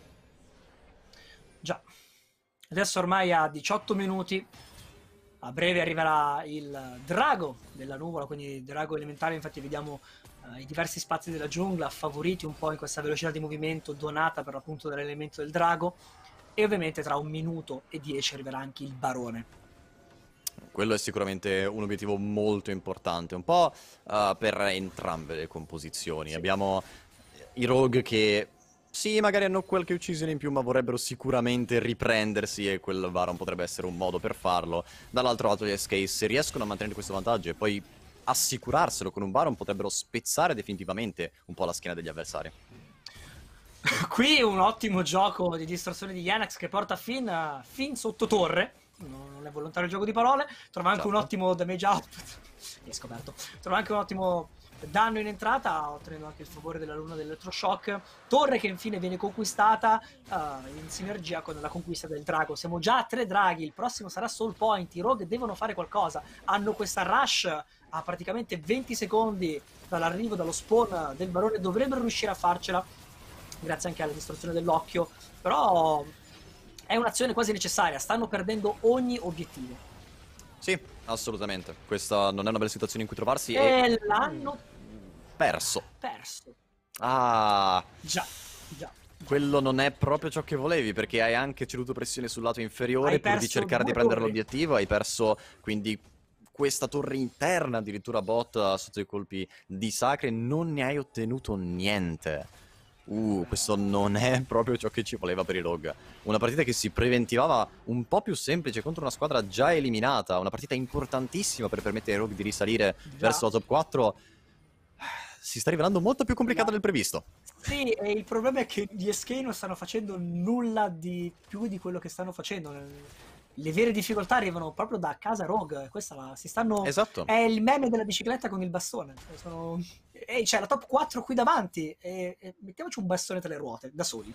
Già. Adesso ormai a 18 minuti. A breve arriverà il drago della nuvola, quindi il drago elementare. Infatti vediamo eh, i diversi spazi della giungla favoriti un po' in questa velocità di movimento donata per l'appunto dall'elemento del drago. E ovviamente tra un minuto e dieci arriverà anche il barone quello è sicuramente un obiettivo molto importante, un po' uh, per entrambe le composizioni. Sì. Abbiamo i rogue che sì, magari hanno qualche uccisione in più, ma vorrebbero sicuramente riprendersi e quel Varon potrebbe essere un modo per farlo. Dall'altro lato gli SK, se riescono a mantenere questo vantaggio e poi assicurarselo con un Baron, potrebbero spezzare definitivamente un po' la schiena degli avversari. Qui un ottimo gioco di distrazione di Yanax che porta Finn, Finn sotto torre, non è volontario il gioco di parole, trova anche certo. un esatto. ottimo damage up, Hai scoperto, trova anche un ottimo danno in entrata, ottenendo anche il favore della luna dell'Electroshock. Torre che infine viene conquistata uh, in sinergia con la conquista del drago. Siamo già a tre draghi, il prossimo sarà Soul Point. I Rogue devono fare qualcosa. Hanno questa rush a praticamente 20 secondi dall'arrivo, dallo spawn del barone. Dovrebbero riuscire a farcela, grazie anche alla distruzione dell'occhio. Però è un'azione quasi necessaria. Stanno perdendo ogni obiettivo. Sì, assolutamente. Questa non è una bella situazione in cui trovarsi. E, e... l'hanno Perso. Perso. Ah. Già, già. Quello non è proprio ciò che volevi perché hai anche ceduto pressione sul lato inferiore hai pur di cercare di prendere l'obiettivo, hai perso quindi questa torre interna addirittura bot ah, sotto i colpi di Sacre, non ne hai ottenuto niente. Uh, questo non è proprio ciò che ci voleva per i Rogue. Una partita che si preventivava un po' più semplice contro una squadra già eliminata, una partita importantissima per permettere ai Rogue di risalire già. verso la top 4 si sta rivelando molto più complicata no. del previsto. Sì, e il problema è che gli SK non stanno facendo nulla di più di quello che stanno facendo. Le vere difficoltà arrivano proprio da casa Rogue. Eh, questa la, si stanno. Esatto. È il meme della bicicletta con il bastone. Sono... Ehi, c'è la top 4 qui davanti. E, e mettiamoci un bastone tra le ruote da soli. Ed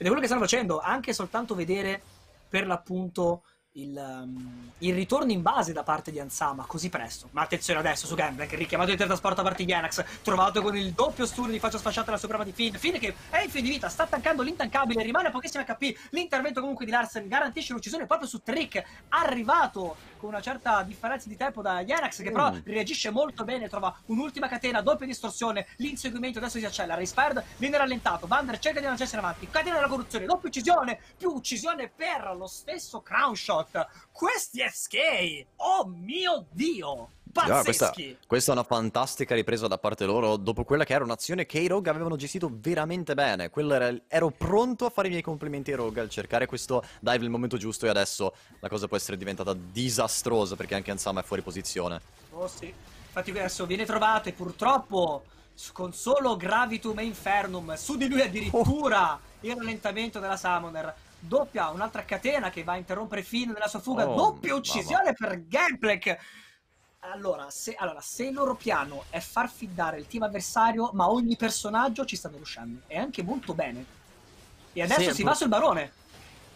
è quello che stanno facendo. Anche soltanto vedere per l'appunto il, um, il, ritorno in base da parte di Ansama così presto. Ma attenzione adesso su Gamblank, richiamato di teletrasporto da parte di Yanax, trovato con il doppio stun di faccia sfasciata la suprema di Finn. Finn che è in fin di vita, sta tankando l'intancabile, rimane a pochissimi HP. L'intervento comunque di Larsen garantisce l'uccisione proprio su Trick, arrivato con una certa differenza di tempo da Yanax che però mm. reagisce molto bene, trova un'ultima catena, doppia distorsione, l'inseguimento adesso si accelera, Inspired viene rallentato, Vander cerca di lanciarsi in avanti, catena della corruzione, doppia uccisione, più uccisione per lo stesso Crown Shot. Rock. Questi FK! Oh mio Dio! Ah, questa, questa, è una fantastica ripresa da parte loro dopo quella che era un'azione che i Rogue avevano gestito veramente bene. Il, ero pronto a fare i miei complimenti ai Rogue al cercare questo dive nel momento giusto e adesso la cosa può essere diventata disastrosa perché anche Ansama è fuori posizione. Oh sì, infatti adesso viene trovato e purtroppo con solo Gravitum e Infernum su di lui addirittura oh. il rallentamento della Summoner doppia un'altra catena che va a interrompere Finn nella sua fuga, oh, doppia uccisione per Gameplek. Allora se, allora se, il loro piano è far fidare il team avversario, ma ogni personaggio ci sta riuscendo, e anche molto bene. E adesso sì, si va sul barone.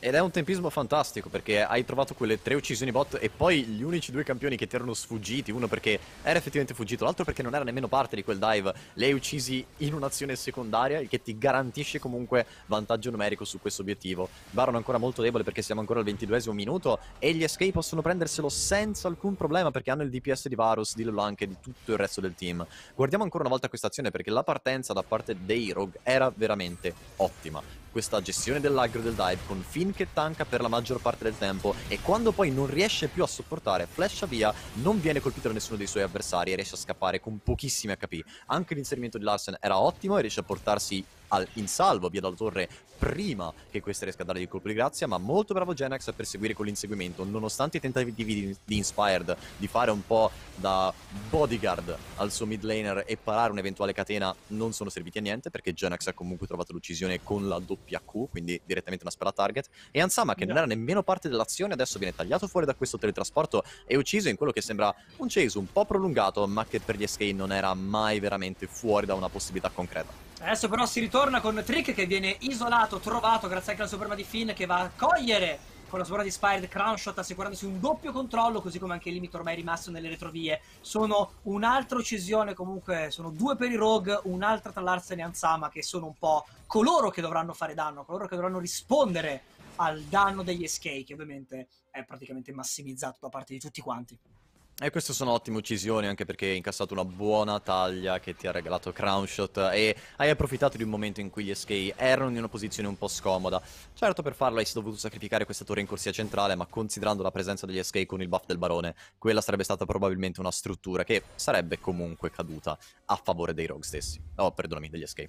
Ed è un tempismo fantastico perché hai trovato quelle tre uccisioni bot e poi gli unici due campioni che ti erano sfuggiti, uno perché era effettivamente fuggito, l'altro perché non era nemmeno parte di quel dive, li hai uccisi in un'azione secondaria, il che ti garantisce comunque vantaggio numerico su questo obiettivo. Baron è ancora molto debole perché siamo ancora al 22 minuto e gli SK possono prenderselo senza alcun problema perché hanno il DPS di Varus, di LeBlanc e di tutto il resto del team. Guardiamo ancora una volta questa azione perché la partenza da parte dei Rogue era veramente ottima questa gestione dell'aggro del dive con Finn che tanca per la maggior parte del tempo e quando poi non riesce più a sopportare flasha via non viene colpito da nessuno dei suoi avversari e riesce a scappare con pochissimi HP anche l'inserimento di Larsen era ottimo e riesce a portarsi al, in salvo via dalla torre prima che questa riesca a dargli il colpo di grazia, ma molto bravo Genax per seguire con l'inseguimento, nonostante i tentativi di, di, Inspired di fare un po' da bodyguard al suo mid laner e parare un'eventuale catena, non sono serviti a niente, perché Genax ha comunque trovato l'uccisione con la doppia Q, quindi direttamente una spara target, e Ansama che no. non era nemmeno parte dell'azione, adesso viene tagliato fuori da questo teletrasporto e ucciso in quello che sembra un chase un po' prolungato, ma che per gli SK non era mai veramente fuori da una possibilità concreta. Adesso però si ritorna con Trick che viene isolato, trovato grazie anche alla sua di Finn che va a cogliere con la sua di Spired Crownshot assicurandosi un doppio controllo così come anche il limite ormai è rimasto nelle retrovie. Sono un'altra uccisione comunque, sono due per i Rogue, un'altra tra Larsen e Ansama che sono un po' coloro che dovranno fare danno, coloro che dovranno rispondere al danno degli SK che ovviamente è praticamente massimizzato da parte di tutti quanti. E queste sono ottime uccisioni anche perché hai incassato una buona taglia che ti ha regalato Crownshot e hai approfittato di un momento in cui gli SK erano in una posizione un po' scomoda. Certo per farlo hai dovuto sacrificare questa torre in corsia centrale ma considerando la presenza degli SK con il buff del barone quella sarebbe stata probabilmente una struttura che sarebbe comunque caduta a favore dei rogue stessi. Oh perdonami, degli SK.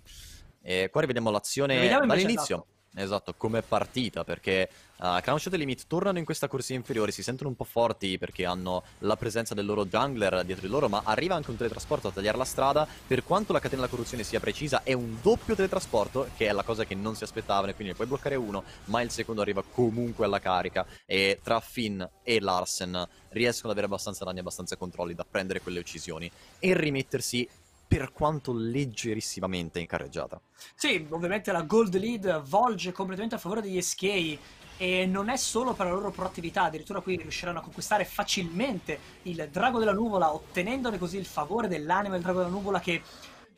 E qua rivediamo l'azione dall'inizio. La Esatto, come partita, perché uh, eh, Crownshot e Limit tornano in questa corsia inferiore, si sentono un po' forti perché hanno la presenza del loro jungler dietro di loro, ma arriva anche un teletrasporto a tagliare la strada, per quanto la catena della corruzione sia precisa, è un doppio teletrasporto, che è la cosa che non si aspettavano, e quindi ne puoi bloccare uno, ma il secondo arriva comunque alla carica, e tra Finn e Larsen riescono ad avere abbastanza danni e abbastanza controlli da prendere quelle uccisioni e rimettersi per quanto leggerissimamente in carreggiata. Sì, ovviamente la Gold Lead volge completamente a favore degli SK e non è solo per la loro proattività, addirittura qui riusciranno a conquistare facilmente il Drago della Nuvola, ottenendone così il favore dell'anima del Drago della Nuvola che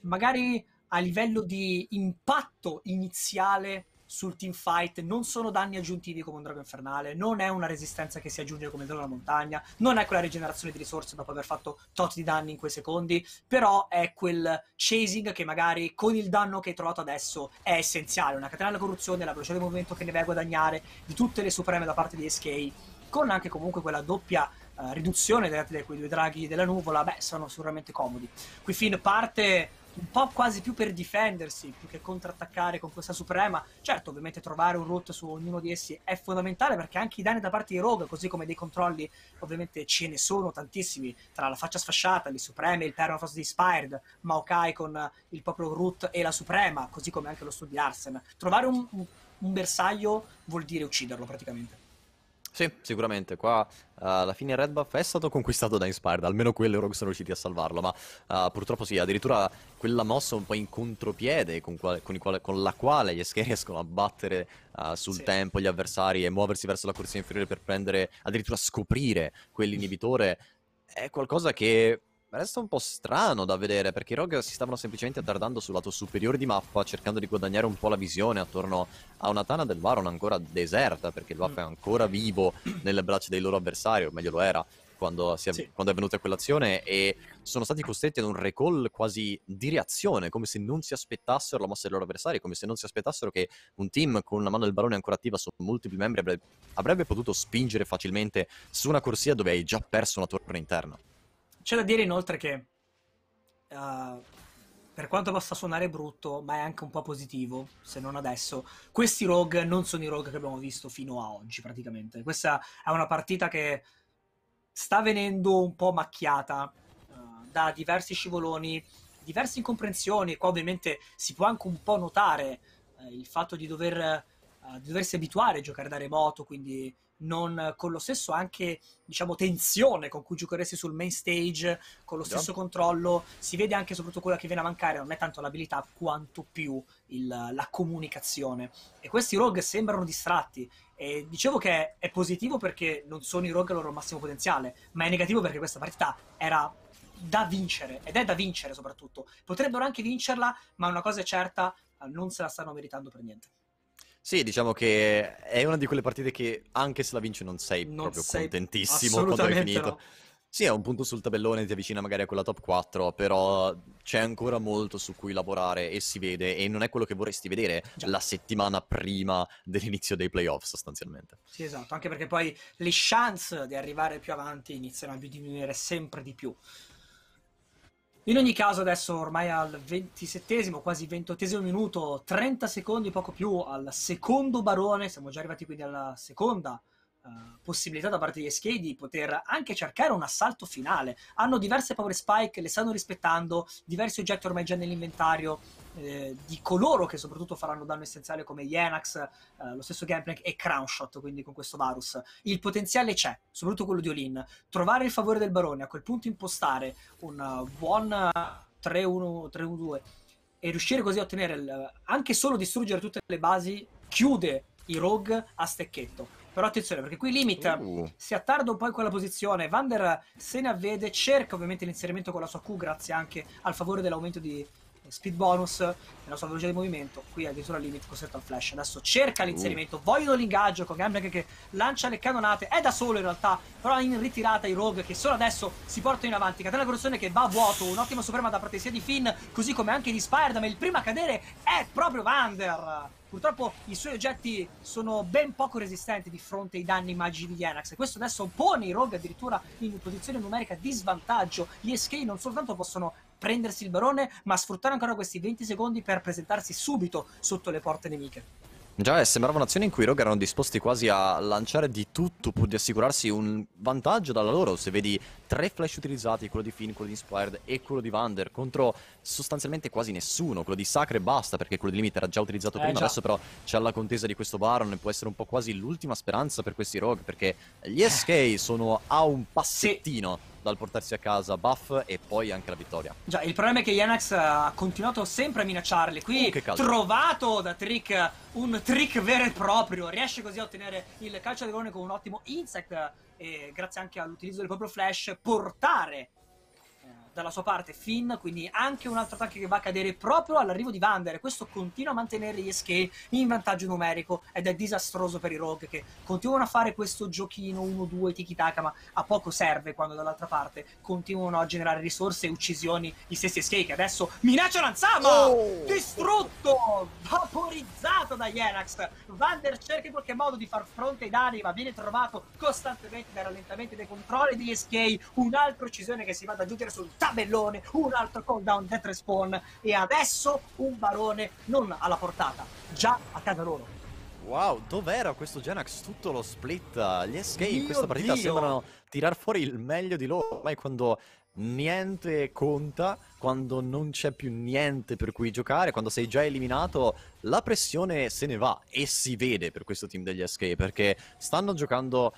magari a livello di impatto iniziale sul team fight non sono danni aggiuntivi come un drago infernale, non è una resistenza che si aggiunge come il drago alla montagna, non è quella rigenerazione di risorse dopo aver fatto tot di danni in quei secondi, però è quel chasing che magari con il danno che hai trovato adesso è essenziale, una catena della corruzione, la velocità del movimento che ne vai a guadagnare, di tutte le supreme da parte di SK, con anche comunque quella doppia uh, riduzione dei due draghi della nuvola, beh, sono sicuramente comodi. Qui Finn parte un po' quasi più per difendersi, più che contrattaccare con questa suprema. Certo, ovviamente trovare un root su ognuno di essi è fondamentale perché anche i danni da parte di Rogue, così come dei controlli, ovviamente ce ne sono tantissimi, tra la faccia sfasciata, le supreme, il Permafrost di Spired, Maokai con il proprio root e la suprema, così come anche lo studio di Arsen. Trovare un, un bersaglio vuol dire ucciderlo praticamente. Sì, sicuramente. Qua uh, alla fine Red Buff è stato conquistato da Inspired, almeno quello Rogue sono riusciti a salvarlo, ma uh, purtroppo sì, addirittura quella mossa un po' in contropiede con, quale, con, quale, con la quale gli Esche riescono a battere uh, sul sì. tempo gli avversari e muoversi verso la corsia inferiore per prendere, addirittura scoprire quell'inibitore, è qualcosa che resta un po' strano da vedere perché i Rogue si stavano semplicemente attardando sul lato superiore di mappa cercando di guadagnare un po' la visione attorno a una tana del Varon ancora deserta perché il Vaff è mm. ancora vivo nelle braccia dei loro avversari, o meglio lo era quando, è, sì. quando è venuta quell'azione e sono stati costretti ad un recall quasi di reazione, come se non si aspettassero la mossa dei loro avversari, come se non si aspettassero che un team con la mano del barone ancora attiva su multipli membri avrebbe potuto spingere facilmente su una corsia dove hai già perso una torre interna. C'è da dire inoltre che, uh, per quanto possa suonare brutto, ma è anche un po' positivo, se non adesso, questi rogue non sono i rogue che abbiamo visto fino a oggi praticamente. Questa è una partita che sta venendo un po' macchiata uh, da diversi scivoloni, diverse incomprensioni. Qua ovviamente si può anche un po' notare uh, il fatto di dover di doversi abituare a giocare da remoto, quindi non, con lo stesso anche diciamo tensione con cui giocheresti sul main stage con lo stesso yeah. controllo si vede anche soprattutto quella che viene a mancare non è tanto l'abilità quanto più il, la comunicazione e questi rogue sembrano distratti e dicevo che è positivo perché non sono i rogue al loro massimo potenziale ma è negativo perché questa partita era da vincere ed è da vincere soprattutto potrebbero anche vincerla ma una cosa è certa non se la stanno meritando per niente sì, diciamo che è una di quelle partite che anche se la vinci non sei non proprio sei contentissimo quando hai finito. No. Sì, è un punto sul tabellone, ti avvicina magari a quella top 4, però c'è ancora molto su cui lavorare e si vede, e non è quello che vorresti vedere Già. la settimana prima dell'inizio dei playoff sostanzialmente. Sì, esatto, anche perché poi le chance di arrivare più avanti iniziano a diminuire sempre di più. In ogni caso adesso ormai al 27 quasi 28 minuto, 30 secondi poco più al secondo barone, siamo già arrivati quindi alla seconda eh, possibilità da parte di SK di poter anche cercare un assalto finale. Hanno diverse power spike, le stanno rispettando, diversi oggetti ormai già nell'inventario eh, di coloro che soprattutto faranno danno essenziale come Yenax, eh, lo stesso Gangplank e Crownshot, quindi con questo Varus. Il potenziale c'è, soprattutto quello di Olin. Trovare il favore del barone, a quel punto impostare un eh, buon 3-1-3-1-2 eh, e riuscire così a ottenere il, anche solo distruggere tutte le basi chiude i rogue a stecchetto però attenzione, perché qui limita, uh. si attarda un po' in quella posizione. Vander se ne avvede, cerca ovviamente l'inserimento con la sua Q, grazie anche al favore dell'aumento di eh, speed bonus nella sua velocità di movimento. Qui addirittura limit costretto al flash. Adesso cerca uh. l'inserimento, uh. vogliono l'ingaggio con Gambler che lancia le cannonate. È da solo in realtà, però in ritirata i rogue che solo adesso si portano in avanti. Catena di corruzione che va a vuoto. un ottimo suprema da parte sia di Finn, così come anche di Spider-Man. Il primo a cadere è proprio Vander. Purtroppo i suoi oggetti sono ben poco resistenti di fronte ai danni magici di Yanax e questo adesso pone i rogue addirittura in posizione numerica di svantaggio. Gli SK non soltanto possono prendersi il barone, ma sfruttare ancora questi 20 secondi per presentarsi subito sotto le porte nemiche. Già, eh, sembrava un'azione in cui i Rogue erano disposti quasi a lanciare di tutto pur di assicurarsi un vantaggio dalla loro. Se vedi tre flash utilizzati, quello di Finn, quello di Inspired e quello di Vander, contro sostanzialmente quasi nessuno. Quello di Sacre basta, perché quello di Limit era già utilizzato eh, prima. Già. Adesso però c'è la contesa di questo Baron e può essere un po' quasi l'ultima speranza per questi Rogue, perché gli eh. SK sono a un passettino. Sì dal portarsi a casa buff e poi anche la vittoria. Già, il problema è che Yanax ha continuato sempre a minacciarli. Qui oh, trovato da Trick un trick vero e proprio. Riesce così a ottenere il calcio di con un ottimo insect. Eh, e grazie anche all'utilizzo del proprio flash, portare dalla sua parte Finn, quindi anche un altro attacco che va a cadere proprio all'arrivo di Vander. Questo continua a mantenere gli SK in vantaggio numerico ed è disastroso per i Rogue che continuano a fare questo giochino 1-2 tiki-taka, ma a poco serve quando dall'altra parte continuano a generare risorse e uccisioni gli stessi SK che adesso minaccia Lanzama! Oh! Distrutto! Vaporizzato da Yenax! Vander cerca in qualche modo di far fronte ai danni, ma viene trovato costantemente dai rallentamenti dei controlli degli SK. Un'altra uccisione che si va ad aggiungere sul tabellone, un altro cooldown Death Respawn e adesso un barone non alla portata, già a casa loro. Wow, dov'era questo Genax? Tutto lo split. Gli SK in questa partita Dio. sembrano tirar fuori il meglio di loro. Ormai quando niente conta, quando non c'è più niente per cui giocare, quando sei già eliminato, la pressione se ne va e si vede per questo team degli SK perché stanno giocando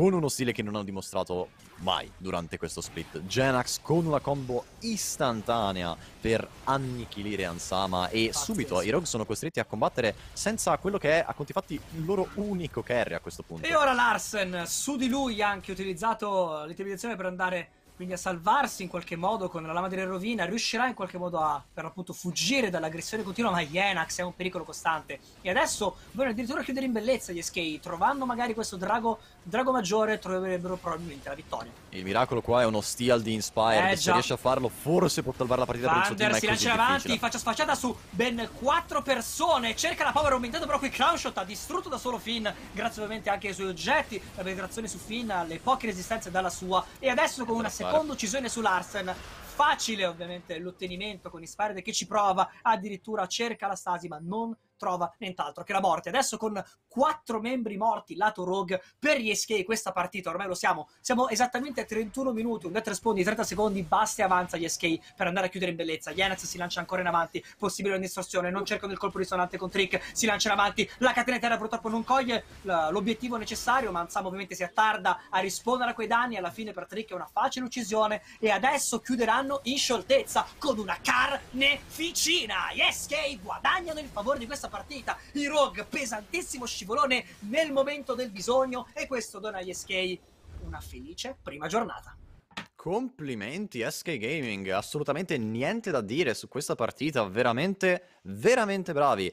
con uno stile che non hanno dimostrato mai durante questo split. Genax con una combo istantanea per annichilire Ansama e Pazzesco. subito i Rogue sono costretti a combattere senza quello che è a conti fatti il loro unico carry a questo punto. E ora Larsen, su di lui ha anche utilizzato l'intimidizzazione per andare quindi a salvarsi in qualche modo con la lama delle rovine, riuscirà in qualche modo a per appunto fuggire dall'aggressione continua, ma Yenax è un pericolo costante. E adesso vogliono addirittura chiudere in bellezza gli SK, trovando magari questo drago, drago maggiore, troverebbero probabilmente la vittoria. Il miracolo qua è uno steal di Inspire, eh, se riesce a farlo forse può salvare la partita Vander per il suo si lancia avanti, faccia sfacciata su ben 4 persone, cerca la power aumentata, però qui Crownshot ha distrutto da solo Finn, grazie ovviamente anche ai suoi oggetti, la penetrazione su Finn, alle poche resistenze dalla sua, e adesso con una seconda secondo uccisione su Larsen. facile ovviamente l'ottenimento con Inspired che ci prova, addirittura cerca la stasi ma non trova nient'altro che la morte. Adesso con quattro membri morti lato Rogue per gli escape, questa partita ormai lo siamo, siamo esattamente a 31 minuti, un death respawn di 30 secondi, basta e avanza gli escape per andare a chiudere in bellezza. Yenaz si lancia ancora in avanti, possibile una distorsione, non cercano il colpo risonante con Trick, si lancia in avanti, la catena terra purtroppo non coglie l'obiettivo necessario, ma Ansam ovviamente si attarda a rispondere a quei danni, alla fine per Trick è una facile uccisione e adesso chiuderanno in scioltezza con una carneficina. Gli escape guadagnano il favore di questa partita. I Rogue, pesantissimo scivolone nel momento del bisogno e questo dona agli SK una felice prima giornata. Complimenti SK Gaming, assolutamente niente da dire su questa partita, veramente, veramente bravi.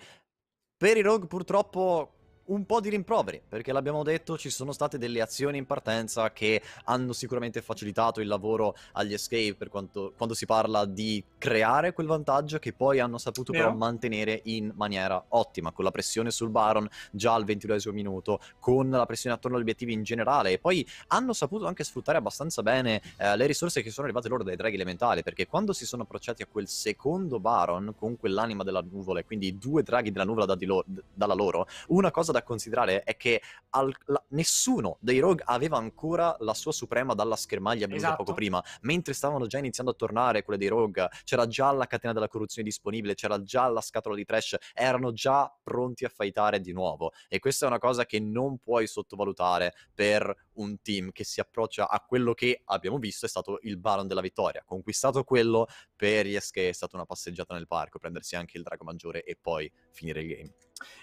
Per i Rogue purtroppo un po' di rimproveri, perché l'abbiamo detto, ci sono state delle azioni in partenza che hanno sicuramente facilitato il lavoro agli escape per quanto, quando si parla di creare quel vantaggio che poi hanno saputo però mantenere in maniera ottima, con la pressione sul Baron già al 22 minuto, con la pressione attorno agli obiettivi in generale e poi hanno saputo anche sfruttare abbastanza bene eh, le risorse che sono arrivate loro dai draghi elementali, perché quando si sono approcciati a quel secondo Baron con quell'anima della nuvola, e quindi due draghi della nuvola da loro, dalla loro, una cosa da da considerare è che al, la, nessuno dei Rogue aveva ancora la sua suprema dalla schermaglia venuta esatto. poco prima, mentre stavano già iniziando a tornare quelle dei Rogue, c'era già la catena della corruzione disponibile, c'era già la scatola di trash, erano già pronti a fightare di nuovo e questa è una cosa che non puoi sottovalutare per un team che si approccia a quello che abbiamo visto è stato il Baron della Vittoria, conquistato quello per Yes che è stata una passeggiata nel parco, prendersi anche il drago maggiore e poi finire il game.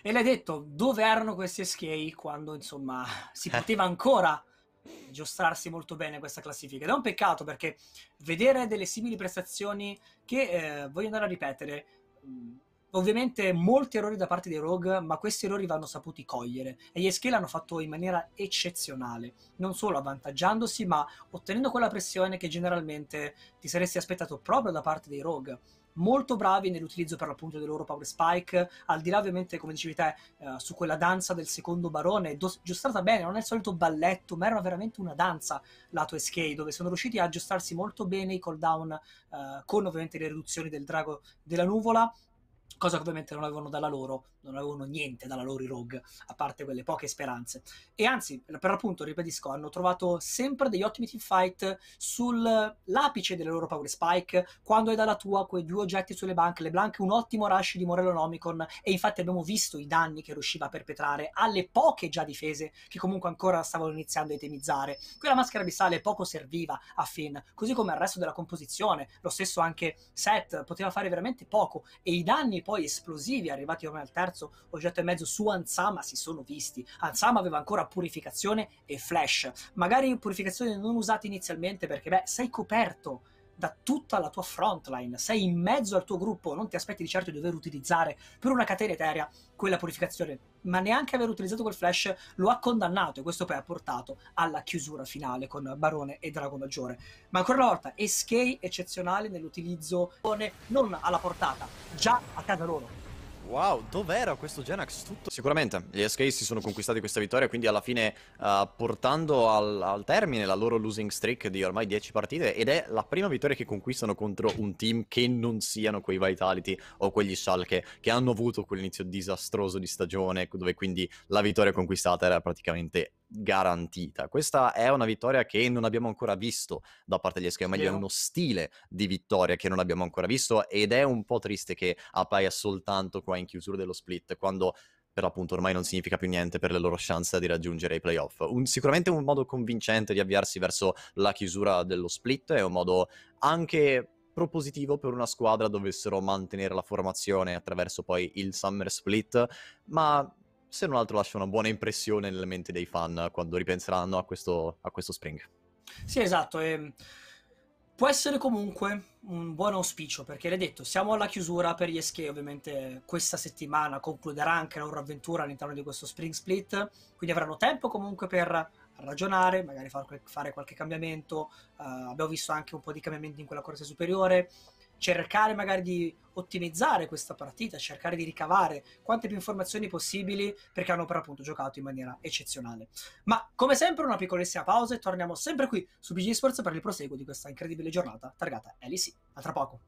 E l'hai detto, dove erano questi SK quando insomma si poteva ancora giostrarsi molto bene questa classifica? Ed è un peccato perché vedere delle simili prestazioni che eh, voglio andare a ripetere. Ovviamente molti errori da parte dei Rogue, ma questi errori vanno saputi cogliere e gli Esche l'hanno fatto in maniera eccezionale, non solo avvantaggiandosi, ma ottenendo quella pressione che generalmente ti saresti aspettato proprio da parte dei Rogue molto bravi nell'utilizzo per l'appunto del loro power spike, al di là ovviamente, come dicevi te, eh, su quella danza del secondo barone, do- giostrata bene, non è il solito balletto, ma era veramente una danza lato SK, dove sono riusciti a aggiustarsi molto bene i cooldown eh, con ovviamente le riduzioni del drago della nuvola cosa che ovviamente non avevano dalla loro, non avevano niente dalla loro Rogue, a parte quelle poche speranze. E anzi, per l'appunto, ribadisco, hanno trovato sempre degli ottimi team fight sull'apice delle loro power spike, quando è dalla tua quei due oggetti sulle banche, le blanche, un ottimo rush di Morello Nomicon, e infatti abbiamo visto i danni che riusciva a perpetrare alle poche già difese, che comunque ancora stavano iniziando a itemizzare. Quella maschera abissale poco serviva a Finn, così come al resto della composizione, lo stesso anche Seth, poteva fare veramente poco, e i danni fenomeni poi esplosivi arrivati ormai al terzo oggetto e mezzo su Ansama si sono visti. Ansama aveva ancora purificazione e flash, magari purificazione non usata inizialmente perché beh, sei coperto da tutta la tua frontline, sei in mezzo al tuo gruppo, non ti aspetti di certo di dover utilizzare per una catena eterea quella purificazione, ma neanche aver utilizzato quel flash lo ha condannato e questo poi ha portato alla chiusura finale con Barone e Drago Maggiore. Ma ancora una volta, Eskei eccezionale nell'utilizzo non alla portata, già a casa loro, Wow, dov'era questo Genax tutto? Sicuramente, gli SK si sono conquistati questa vittoria, quindi alla fine uh, portando al, al, termine la loro losing streak di ormai 10 partite, ed è la prima vittoria che conquistano contro un team che non siano quei Vitality o quegli Schalke, che hanno avuto quell'inizio disastroso di stagione, dove quindi la vittoria conquistata era praticamente garantita. Questa è una vittoria che non abbiamo ancora visto da parte degli Sky, o meglio è uno stile di vittoria che non abbiamo ancora visto ed è un po' triste che appaia soltanto qua in chiusura dello split quando per l'appunto ormai non significa più niente per le loro chance di raggiungere i playoff. Un, sicuramente un modo convincente di avviarsi verso la chiusura dello split, è un modo anche propositivo per una squadra dovessero mantenere la formazione attraverso poi il Summer Split, ma se non altro lascia una buona impressione nelle menti dei fan quando ripenseranno a questo, a questo spring. Sì, esatto. E ehm, può essere comunque un buon auspicio perché l'hai detto, siamo alla chiusura per gli esche, ovviamente questa settimana concluderà anche la loro avventura all'interno di questo Spring Split, quindi avranno tempo comunque per ragionare, magari fare qualche cambiamento, uh, abbiamo visto anche un po' di cambiamenti in quella corsa superiore, cercare magari di ottimizzare questa partita, cercare di ricavare quante più informazioni possibili perché hanno per appunto giocato in maniera eccezionale. Ma come sempre una piccolissima pausa e torniamo sempre qui su BG Sports per il proseguo di questa incredibile giornata targata LEC. A tra poco.